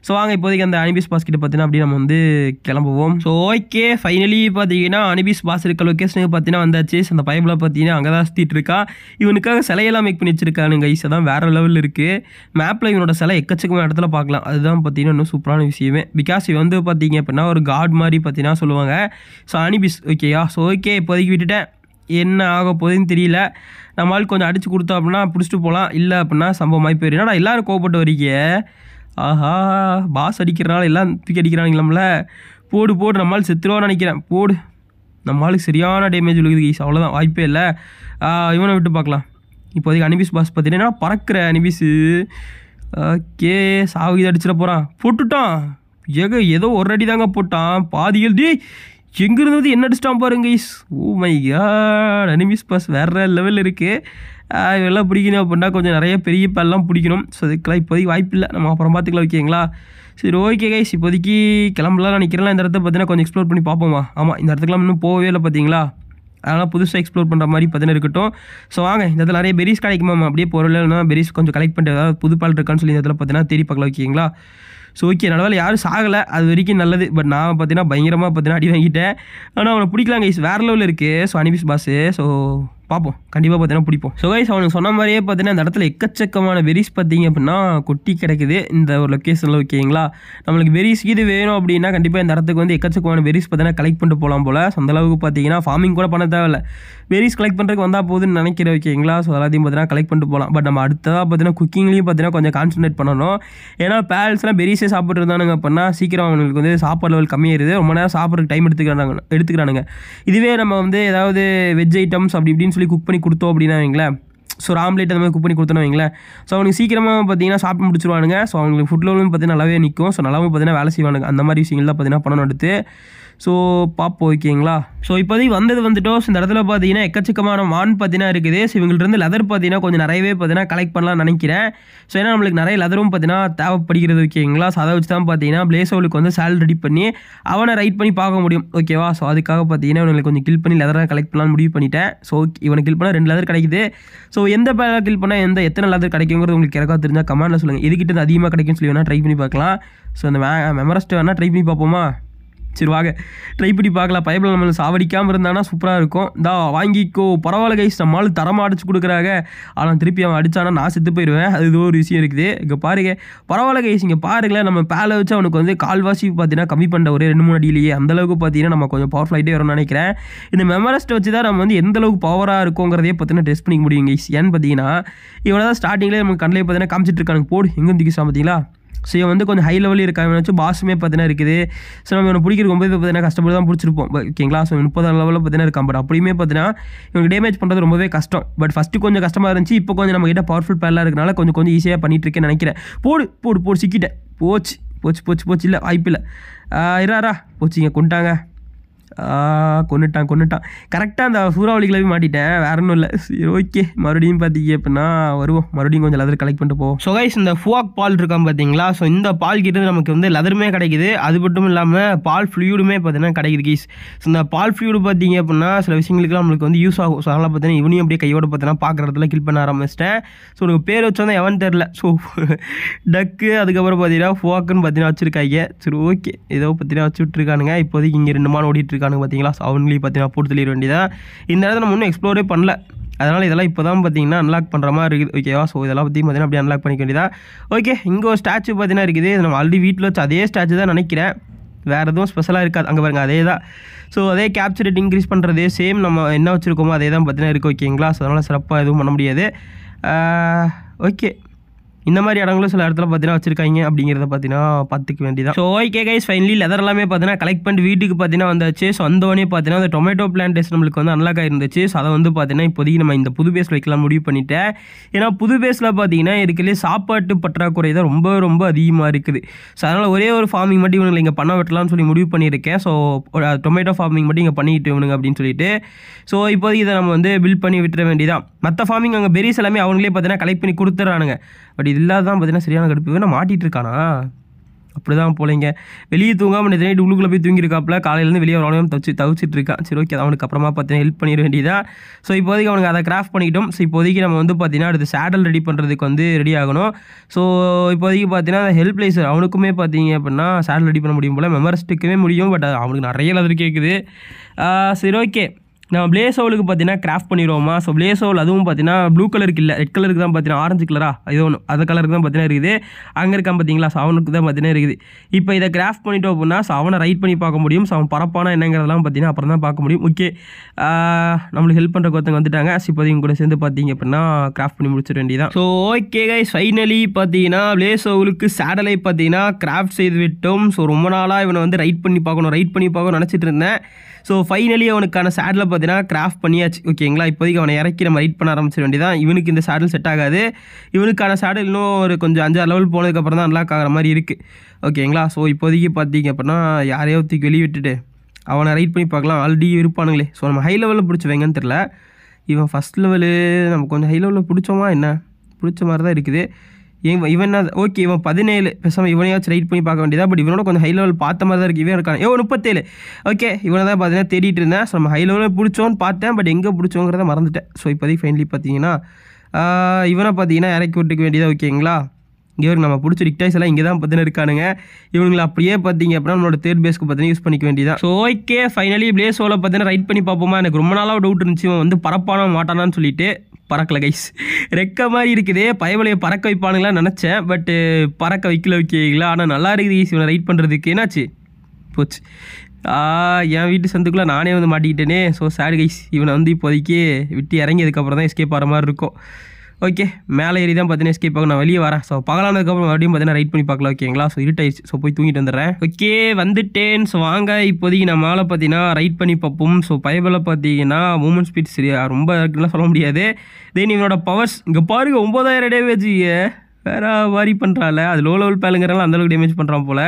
ஸோ வாங்க இப்போதைக்கு அந்த அனிபிஸ் பாஸ்கிட்ட பார்த்தீங்கன்னா அப்படியே நம்ம வந்து கிளம்புவோம் ஸோ ஓகே ஃபைனலி பார்த்தீங்கன்னா அனிபிஸ் பாஸ் இருக்க லொக்கேஷனுக்கு பார்த்தீங்கன்னா வந்தாச்சு அந்த பைப்பில் பார்த்தீங்கன்னா அங்கே தான் சுற்றிட்டு இருக்கா இவனுக்காக சிலையெல்லாம் மேக் பண்ணி வச்சிருக்கானுங்க ஐஸ் தான் வேறு லெவலில் இருக்குது மேப்பில் இவனோட சிலை எக்கச்சக்கமான இடத்துல பார்க்கலாம் அதுதான் பார்த்தீங்கன்னா இன்னும் சூப்பரான விஷயமே பிகாஸ் இவன் வந்து பார்த்தீங்க அப்படின்னா ஒரு காட் மாதிரி பார்த்தீங்கன்னா சொல்லுவாங்க ஸோ அனிபிஸ் ஓகேயா ஸோ ஓகே இப்போதைக்கு விட்டுட்டேன் என்ன ஆக போகுதுன்னு தெரியல நம்மளால் கொஞ்சம் அடித்து கொடுத்தோம் அப்படின்னா பிடிச்சிட்டு போகலாம் இல்லை அப்படின்னா சம்பவமாகி போயிடும் நான் எல்லோரும் கோவப்பட்டு வரீங்க ஆஹா பாஸ் அடிக்கிறனால எல்லாம் தூக்கி அடிக்கிறானுங்களாம்ல போடு போடு நம்மளால் செத்துருவான்னு நினைக்கிறேன் போடு நம்மளுக்கு சரியான டேமேஜ் விழுகுது கீஸ் அவ்வளோதான் வாய்ப்பே இல்லை இவனை விட்டு பார்க்கலாம் இப்போதைக்கு அனிபிஸ் பாஸ் பார்த்தீங்கன்னா பறக்கிற அனிபிஸு ஓகே சாகுதி அடிச்சிட போகிறான் போட்டுட்டான் ஏக ஏதோ ஒரு அடி தாங்க போட்டான் எழுதி டி எங்கிருந்தது என்ன அடிச்சிட்டா பாருங்க இஸ் oh my god Anubis boss வேறு லெவல் இருக்குது இதெல்லாம் பிடிக்கணும் அப்படின்னா கொஞ்சம் நிறைய பெரிய பல்லாம் பிடிக்கணும் ஸோ அதுக்கெல்லாம் இப்போதைக்கு வாய்ப்பு இல்லை நம்ம அப்புறம் பார்த்துக்கலாம் ஓகேங்களா சரி ஓகே கைஸ் இப்போதைக்கு கிளம்பலாம் நினைக்கிறேன் இந்த இடத்த பார்த்தீங்கன்னா கொஞ்சம் எக்ஸ்ப்ளோர் பண்ணி பார்ப்போமா ஆமாம் இந்த இடத்துக்குலாம் இன்னும் போகவே இல்லை பார்த்தீங்களா அதெல்லாம் புதுசாக எக்ஸ்ப்ளோர் பண்ணுற மாதிரி பார்த்தீங்கன்னா இருக்கட்டும் ஸோ வாங்க இந்த இடத்துல நிறைய பெரிஸ் கிடைக்குமா அப்படியே பொருள் பெரிஸ் கொஞ்சம் கலெக்ட் பண்ணுறது ஏதாவது புது பால் இருக்கான்னு சொல்லி இந்த இடத்துல பார்த்தீங்கன்னா தேடி பார்க்கலாம் ஓகேங்களா ஸோ ஓகே நல்ல வேலை யாரும் சாகலை அது வரைக்கும் நல்லது பட் நான் பார்த்தீங்கன்னா பயங்கரமாக பார்த்தீங்கன்னா அடி வாங்கிட்டேன் ஆனால் அவனை பிடிக்கலாங்க இஸ் வேறு லெவலில் இருக்குது ஸோ அனிபிஸ் பாஸு ஸோ பார்ப்போம் கண்டிப்பாக பார்த்தீங்கன்னா பிடிப்போம் ஸோ கைஸ் அவனுக்கு சொன்ன மாதிரியே பார்த்தீங்கன்னா அந்த இடத்துல எக்கச்சக்கமான வெரிஸ் பார்த்தீங்க அப்படின்னா கொட்டி கிடைக்குது இந்த ஒரு லொக்கேஷனில் ஓகேங்களா நம்மளுக்கு வெரிஸ் இது வேணும் அப்படின்னா கண்டிப்பாக இந்த இடத்துக்கு வந்து எக்கச்சக்கமான வெரிஸ் பார்த்தீங்கன்னா கலெக்ட் பண்ணிட்டு போகலாம் போல் ஸோ அந்தளவுக்கு பார்த்தீங்கன்னா ஃபார்மிங் கூட பண்ண தேவையில்ல வெரிஸ் கலெக்ட் பண்ணுறதுக்கு வந்தால் போதுன்னு நினைக்கிற ஓகேங்களா ஸோ எல்லாத்தையும் பார்த்தீங்கன்னா கலெக்ட் பண்ணிட்டு போகலாம் பட் நம்ம அடுத்ததாக பார்த்தீங்கன்னா குக்கிங்லேயும் பார்த்தீங்கன்னா கொஞ்சம் கான்சன்ட்ரேட் பண்ணணும் ஏன்னா பேரண்ட்ஸ்லாம் வெரிஸே சாப்பிட்டு இருந்தானுங்க அப்படின்னா சீக்கிரம் அவங்களுக்கு வந்து சாப்பாடு லெவல் கம்மியாயிருது ரொம்ப நேரம் சாப்பிட்றதுக்கு டைம் எடுத்துக்கிறாங்க எடுத்துக்கிறானுங்க இதுவே நம்ம வந்து ஏதாவது வெஜ் ஐட்டம்ஸ் அப்படி இப்படின்னு சொல்லி குக் பண்ணி கொடுத்தோம் அப்படின்னா ஸோ ஆம்லேட் அந்த மாதிரி குக் பண்ணி கொடுத்தோன்னு வைங்களேன் ஸோ அவனுக்கு சீக்கிரமாக பார்த்தீங்கன்னா சாப்பிட்டு முடிச்சிருவானுங்க ஸோ அவங்களுக்கு ஃபுட் லெவலும் பார்த்தீங்கன்னா நல்லாவே நிற்கும் ஸோ நல்லாவும் பார்த்தீங்கன்னா வேலை செய்வானுங்க அந்த மாதிரி விஷயங்கள் தான் பார்த்தீங்கன்னா பணம் எடுத்து ஸோ பார்ப்போம் ஓகேங்களா ஸோ இப்போதைக்கு வந்தது வந்துட்டோம் இந்த இடத்துல பார்த்தீங்கன்னா எக்கச்சக்கமான மான் பார்த்தீங்கன்னா இருக்குது ஸோ இவங்கள்ட்ட லெதர் பார்த்தீங்கன்னா கொஞ்சம் நிறையவே பார்த்தீங்கன்னா கலெக்ட் பண்ணலாம்னு நினைக்கிறேன் ஸோ ஏன்னா நம்மளுக்கு நிறைய லெதரும் பார்த்தீங்கன்னா தேவைப்படுகிறது ஓகேங்களா ஸோ அதை வச்சு தான் பார்த்தீங்கன்னா பிளேசோலுக்கு வந்து சேல் ரெடி பண்ணி அவனை ரைட் பண்ணி பார்க்க முடியும் ஓகேவா ஸோ அதுக்காக பார்த்தீங்கன்னா இவனுக்கு கொஞ்சம் கில் பண்ணி லெதராக கலெக்ட் பண்ணலாம்னு முடிவு பண்ணிட்டேன் ஸோ இவனை கில் பண்ணால் ரெண்டு லெதர் கிடைக்குது ஸோ எந்த பேக்கில் போனால் எந்த எத்தனை லாதர் கிடைக்குங்கிறது உங்களுக்கு இறக்கா தெரிஞ்சால் கமெண்ட்டில் சொல்லுங்கள் எதுக்கிட்ட அதிகமாக கிடைக்கும்னு சொல்லி வேணால் ட்ரை பண்ணி பார்க்கலாம் ஸோ அந்த மெமரஸ்ட்டு வேணால் ட்ரை பண்ணி பார்ப்போமா சரி வாங்க ட்ரை பண்ணி பார்க்கலாம் பயபில் நம்ம சாவடிக்காமல் இருந்தானா சூப்பராக இருக்கும் இந்தா வாங்கிக்கோ பரவாயில்ல கைஸ் நம்மளால் தரமாக அடிச்சு கொடுக்குறாங்க ஆனால் திருப்பி அவன் அடித்தானா நான் செத்து போயிடுவேன் அது ஒரு விஷயம் இருக்குது இங்கே பாருங்க பரவாயில்ல கைஸ் இங்கே பாருங்களேன் நம்ம பேலை வச்சு அவனுக்கு வந்து கால்வாசி பார்த்தீங்கன்னா கம்மி பண்ணுற ஒரே ரெண்டு மூணு அடியிலேயே அந்தளவுக்கு பார்த்தீங்கன்னா நம்ம கொஞ்சம் பவர்ஃபுல் ஆகிட்டே வரும்னு நினைக்கிறேன் இந்த மெமரஸ்ட்டை வச்சு தான் நம்ம வந்து எந்தளவுக்கு பவராக இருக்கோங்கிறதே பார்த்தீங்கன்னா டெஸ்ட் பண்ணிக்க முடியும் கைஸ் ஏன்னு பார்த்தீங்கன்னா இவ்வளோ தான் ஸ்டார்டிங்லேயே நம்ம கண்ணில் பார்த்தீங்கன்னா காமிச்சிட்டு இருக்கானுங்க போடு எங்கே திக்கிச்சா பார்த்தீங்களா ஸோ இவன் வந்து கொஞ்சம் ஹை லெவலில் இருக்கான் வச்சு பாஸுமே பார்த்தீங்கன்னா இருக்குது ஸோ நம்ம இவனை பிடிக்கிற ரொம்ப பார்த்தீங்கன்னா கஷ்டப்பட்டு தான் பிடிச்சிருப்போம் ஓகேங்களா ஸோ முப்பது லெவலில் பார்த்தீங்கன்னா இருக்கான் பட் அப்படியுமே பார்த்தீங்கன்னா இவனுக்கு டேமேஜ் பண்ணுறது ரொம்பவே கஷ்டம் பட் ஃபஸ்ட்டு கொஞ்சம் கஷ்டமாக இருந்துச்சு இப்போ கொஞ்சம் நம்ம கிட்ட பவர்ஃபுல் பேரலாக இருக்கனால கொஞ்சம் கொஞ்சம் ஈஸியாக பண்ணிட்டு இருக்கேன்னு நினைக்கிறேன் போடு போடு போடு சிக்கிட்டேன் போச்சு போச்சு போச்சு போச்சு இல்லை வாய்ப்பு இல்லை போச்சு போச்சுங்க கொண்டாங்க கொண்டுட்டான் கொண்டுட்டான் கரெக்டாக அந்த சூறாவளி கிளம்பி மாட்டிட்டேன் வேற ஒன்றும் இல்லை சரி ஓகே மறுபடியும் பார்த்தீங்க அப்படின்னா வருவோம் மறுபடியும் கொஞ்சம் லெதர் கலெக்ட் பண்ணிட்டு போவோம் ஸோ கைஸ் இந்த ஃபுவாக் பால் இருக்கான் பார்த்தீங்களா ஸோ இந்த பால் கிட்ட நமக்கு வந்து லெதருமே கிடைக்குது அது மட்டும் இல்லாமல் பால் ஃப்ளூயூடுமே பார்த்தீங்கன்னா கிடைக்குது கீஸ் ஸோ இந்த பால் ஃப்ளூயிடு பார்த்தீங்க அப்படின்னா சில விஷயங்களுக்குலாம் நம்மளுக்கு வந்து யூஸ் ஆகும் ஸோ அதனால் பார்த்தீங்கன்னா இவனையும் அப்படியே கையோட பார்த்தீங்கன்னா பார்க்குற இடத்துல கில் பண்ண ஆரம்பிச்சிட்டேன் ஸோ உனக்கு பேர் வந்து எவன் தெரில ஸோ டக்கு அதுக்கப்புறம் பார்த்தீங்கன்னா ஃபுவாக்குன்னு பார்த்தீங்கன்னா வச்சுருக்காங்க சரி ஓகே ஏதோ பார்த்தீங்கன்னா வச்சு விட்ருக்கானுங்க இப்போதைக்கு இங்கே ரெண்டு மாதம் ஓடிட்டு இருக்கானு பார்த்தீங்களா ஸோ பார்த்தீங்கன்னா போட்டு தெளிய வேண்டியதான் இந்த இடத்துல நம்ம இன்னும் எக்ஸ்ப்ளோரே பண்ணல அதனால் இதெல்லாம் இப்போ தான் பார்த்தீங்கன்னா அன்லாக் பண்ணுற மாதிரி இருக்குது ஓகேவா ஸோ இதெல்லாம் பற்றி பார்த்தீங்கன்னா அப்படியே அன்லாக் பண்ணிக்க வேண்டியதா ஓகே இங்கே ஒரு ஸ்டாச்சு பார்த்தீங்கன்னா இருக்குது நம்ம ஆல்ரெடி வீட்டில் வச்சு அதே ஸ்டாச்சு தான் நினைக்கிறேன் வேறு எதுவும் ஸ்பெஷலாக இருக்காது அங்கே பாருங்கள் அதே தான் ஸோ அதே கேப்சர் ரேட் இன்க்ரீஸ் பண்ணுறதே சேம் நம்ம என்ன வச்சுருக்கோமோ அதே தான் பார்த்தீங்கன்னா இருக்குது ஓகேங்களா ஸோ அதனால் சிறப்பாக எதுவும் பண்ண முடியாது ஓகே இந்த மாதிரி இடங்களும் சில இடத்துல பார்த்தீங்கன்னா வச்சிருக்காங்க அப்படிங்கிறத பார்த்தீங்கன்னா பார்த்துக்க வேண்டியதான் so okay guys finally leather எல்லாமே பார்த்தீங்கன்னா கலெக்ட் பண்ணி வீட்டுக்கு பார்த்தீங்கன்னா வந்தாச்சு ஸோ உடனே பார்த்தீங்கன்னா அந்த டொமேட்டோ பிளான்டேஷன் நம்மளுக்கு வந்து அன்லாக் ஆயிருந்துச்சு ஸோ அதை வந்து பார்த்தீங்கன்னா இப்போதைக்கு நம்ம இந்த புது பேஸில் வைக்கலாம் முடிவு பண்ணிட்டேன் ஏன்னா புது பேஸில் பார்த்தீங்கன்னா இருக்கலே சாப்பாட்டு பற்றாக்குறை தான் ரொம்ப ரொம்ப அதிகமாக இருக்குது ஸோ அதனால் ஒரே ஒரு ஃபார்மிங் மட்டும் இவங்களை இங்கே பண்ண வெட்டலாம்னு சொல்லி முடிவு பண்ணியிருக்கேன் ஸோ டொமேட்டோ ஃபார்மிங் மட்டும் இங்கே பண்ணிக்கிட்டு இவனுங்க அப்படின்னு சொல்லிட்டு ஸோ இப்போதைக்கு இதை நம்ம வந்து பில்ட் பண்ணி விட்டுற வேண்டியதான் மற்ற ஃபார்மிங் அங்கே பெரிய எல்லாமே அவங்களே பார்த்தீங்கன்னா கலெக்ட் பண்ணி கொடுத்துட்றானுங்க பட் இது தான் பார்த்தீங்கன்னா சரியான கடுப்பு வேணா மாட்டிகிட்டு இருக்கானா அப்படி தான் போலீங்க வெளியே தூங்காமல் நேற்று நைட்டு உள்ளுக்குள்ளே போய் தூங்கியிருக்காப்புல காலையிலேருந்து வெளியே வரணும் தவிச்சு தவிச்சிட்டு இருக்கான் சரி ஓகே அவனுக்கு அப்புறமா பார்த்தீங்கன்னா ஹெல்ப் பண்ணிட வேண்டியதான் ஸோ இப்போதைக்கு அவனுக்கு அதை கிராஃப்ட் பண்ணிக்கிட்டோம் ஸோ இப்போதைக்கு நம்ம வந்து பார்த்தீங்கன்னா அடுத்து சேடல் ரெடி பண்ணுறதுக்கு வந்து ரெடி ஆகணும் ஸோ இப்போதைக்கு பார்த்தீங்கன்னா ஹெல்ப் லைசர் அவனுக்குமே பார்த்தீங்க அப்படின்னா சேடல் ரெடி பண்ண முடியும் போல் மெமரிஸ்ட்டுக்குமே முடியும் பட் அவனுக்கு நிறைய லெதர் கேட்குது சரி ஓகே நம்ம பிளேசோலுக்கு பார்த்தீங்கன்னா கிராஃப்ட் பண்ணிடுவோமா ஸோ பிளேசோல் அதுவும் பார்த்தீங்கன்னா ப்ளூ கலருக்கு இல்லை ரெட் கலருக்கு தான் பார்த்தீங்கன்னா ஆரஞ்சு கலரா இது ஒன்று அந்த கலருக்கு தான் பார்த்தீங்கன்னா இருக்குது அங்கே இருக்கான் பார்த்தீங்களா ஸோ அவனுக்கு தான் பார்த்தீங்கன்னா இருக்குது இப்போ இதை கிராஃப்ட் பண்ணிட்டோம் அப்படின்னா ஸோ அவனை ரைட் பண்ணி பார்க்க முடியும் ஸோ அவன் பரப்பானா என்னங்கிறதெல்லாம் பார்த்தீங்கன்னா அப்புறம் தான் பார்க்க முடியும் ஓகே நம்மளுக்கு ஹெல்ப் பண்ணுற ஒருத்தங்க வந்துட்டாங்க ஸோ இப்போ கூட சேர்ந்து பார்த்தீங்க அப்படின்னா கிராஃப்ட் பண்ணி முடிச்சிட வேண்டியதான் ஸோ ஓகே கைஸ் ஃபைனலி பார்த்தீங்கன்னா பிளேசோலுக்கு சேடலை பார்த்தீங்கன்னா கிராஃப்ட் செய்து விட்டோம் ஸோ ரொம்ப நாளாக இவனை வந்து ரைட் பண்ணி பார்க்கணும் ரைட் பண்ணி பார்க்கணும்னு நினச்சிட்டு இருந்தேன் ஸோ ஃபைனலி அவனுக்கான சேடலை பார்த்தீங்கன்னா கிராஃப்ட் பண்ணியாச்சு ஓகேங்களா இப்போதைக்கு அவனை இறக்கி நம்ம ரைட் பண்ண ஆரம்பிச்சிட வேண்டியதான் இவனுக்கு இந்த சாடல் செட் ஆகாது இவனுக்கான சாடல் இன்னும் ஒரு கொஞ்சம் அஞ்சாறு லெவல் போனதுக்கப்புறம் தான் அன்லாக் ஆகிற மாதிரி இருக்குது ஓகேங்களா ஸோ இப்போதைக்கு பார்த்தீங்க அப்படின்னா யாரையோ தூக்கி விட்டுட்டு அவனை ரைட் பண்ணி பார்க்கலாம் ஆல்ரெடி இருப்பானுங்களே ஸோ நம்ம ஹை லெவலில் பிடிச்சி வைங்கன்னு தெரில இவன் ஃபஸ்ட் லெவலு நம்ம கொஞ்சம் ஹை லெவலில் பிடிச்சோமா என்ன பிடிச்ச மாதிரி தான் இருக்குது இவன் இவன் ஓகே இவன் பதினேழு பேசாமல் இவனையாச்சும் ரைட் பண்ணி பார்க்க வேண்டியதா பட் இவனோட கொஞ்சம் ஹை லெவல் பார்த்த மாதிரி தான் இருக்கு இவன் இருக்கான் ஏ முப்பத்தேழு ஓகே இவனை தான் பார்த்தீங்கன்னா தேடிட்டு இருந்தேன் ஸோ நம்ம ஹை லெவலில் பிடிச்சோன்னு பார்த்தேன் பட் எங்கே பிடிச்சோங்கிறத மறந்துட்டேன் ஸோ இப்போதைக்கு ஃபைனலி பார்த்தீங்கன்னா இவனை பார்த்தீங்கன்னா இறக்கி விட்டுக்க வேண்டியதாக ஓகேங்களா இவருக்கு நம்ம பிடிச்ச டிக்டாய்ஸ் எல்லாம் இங்கே தான் பார்த்தீங்கன்னா இருக்கானுங்க இவங்களை அப்படியே பார்த்தீங்க அப்படின்னா நம்மளோட தேர்ட் பேஸ்க்கு பார்த்தீங்கன்னா யூஸ் பண்ணிக்க வேண்டியதான் ஸோ ஓகே ஃபைனலி பிளேஸ் ஓவில் பார்த்தீங்கன்னா ரைட் பண்ணி பார்ப்போமா எனக்கு ரொம்ப நாளாக டவுட் இருந்துச்சு வந்து பரப்பானா மாட்டானான்னு சொல்லிட்டு பறக்கலை கைஸ் ரெக்க மாதிரி இருக்குது பயவலையை பறக்க வைப்பானுங்களா நினச்சேன் பட்டு uh, பறக்க வைக்கல வைக்கிறீங்களா ஆனால் நல்லா இருக்குது கைஸ் இவனை ரைட் பண்ணுறதுக்கு என்னாச்சு போச்சு என் வீட்டு சந்துக்குள்ளே நானே வந்து மாட்டிக்கிட்டேனே ஸோ சாடு கைஸ் இவனை வந்து இப்போதைக்கு விட்டு இறங்கியதுக்கப்புறம் தான் எஸ்கேப் ஆகிற மாதிரி இருக்கும் ஓகே மேலே ஏறி தான் பார்த்தீங்கன்னா எஸ்கேப் பார்க்க நான் வெளியே வரேன் ஸோ பகலானதுக்கப்புறம் மறுபடியும் பார்த்தீங்கன்னா ரைட் பண்ணி பார்க்கலாம் ஓகேங்களா ஸோ இருட்டாயிடுச்சு ஸோ போய் தூங்கிட்டு வந்துடுறேன் ஓகே வந்துட்டேன் ஸோ வாங்க இப்போதைக்கு நான் மேலே பார்த்தீங்கன்னா ரைட் பண்ணி பார்ப்போம் ஸோ பயபில் பார்த்தீங்கன்னா மூமெண்ட் ஸ்பீட் சரியா ரொம்ப இருக்குன்னா சொல்ல முடியாது தென் இவனோட பவர்ஸ் இங்கே பாருங்க ஒம்பதாயிரம் டேமேஜ் வேற வாரி பண்ணுறாள் அது லோ லெவல் பேலுங்கிறனால அந்தளவுக்கு டேமேஜ் பண்ணுறான் போல்